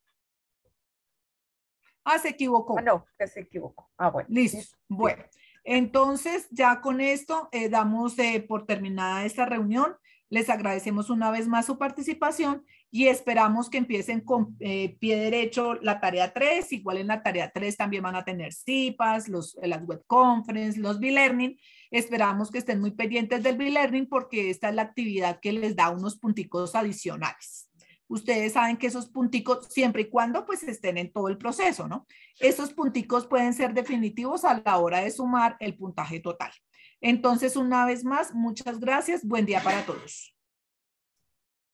Ah, se equivocó. Ah, no, se equivocó. Ah, bueno. Listo. Bueno, entonces ya con esto eh, damos eh, por terminada esta reunión. Les agradecemos una vez más su participación y esperamos que empiecen con eh, pie derecho la tarea 3. Igual en la tarea 3 también van a tener CIPAS, las web conference, los B-Learning. Esperamos que estén muy pendientes del B-Learning porque esta es la actividad que les da unos punticos adicionales ustedes saben que esos punticos, siempre y cuando pues estén en todo el proceso, ¿no? Esos punticos pueden ser definitivos a la hora de sumar el puntaje total. Entonces, una vez más, muchas gracias. Buen día para todos.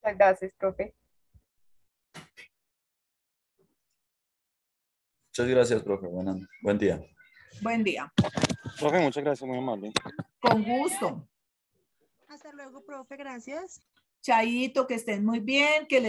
Muchas gracias, profe. Muchas gracias, profe. Buen, buen día. Buen día. Profe, muchas gracias, muy amable. Con gusto. Hasta luego, profe, gracias. Chaito, que estén muy bien, que les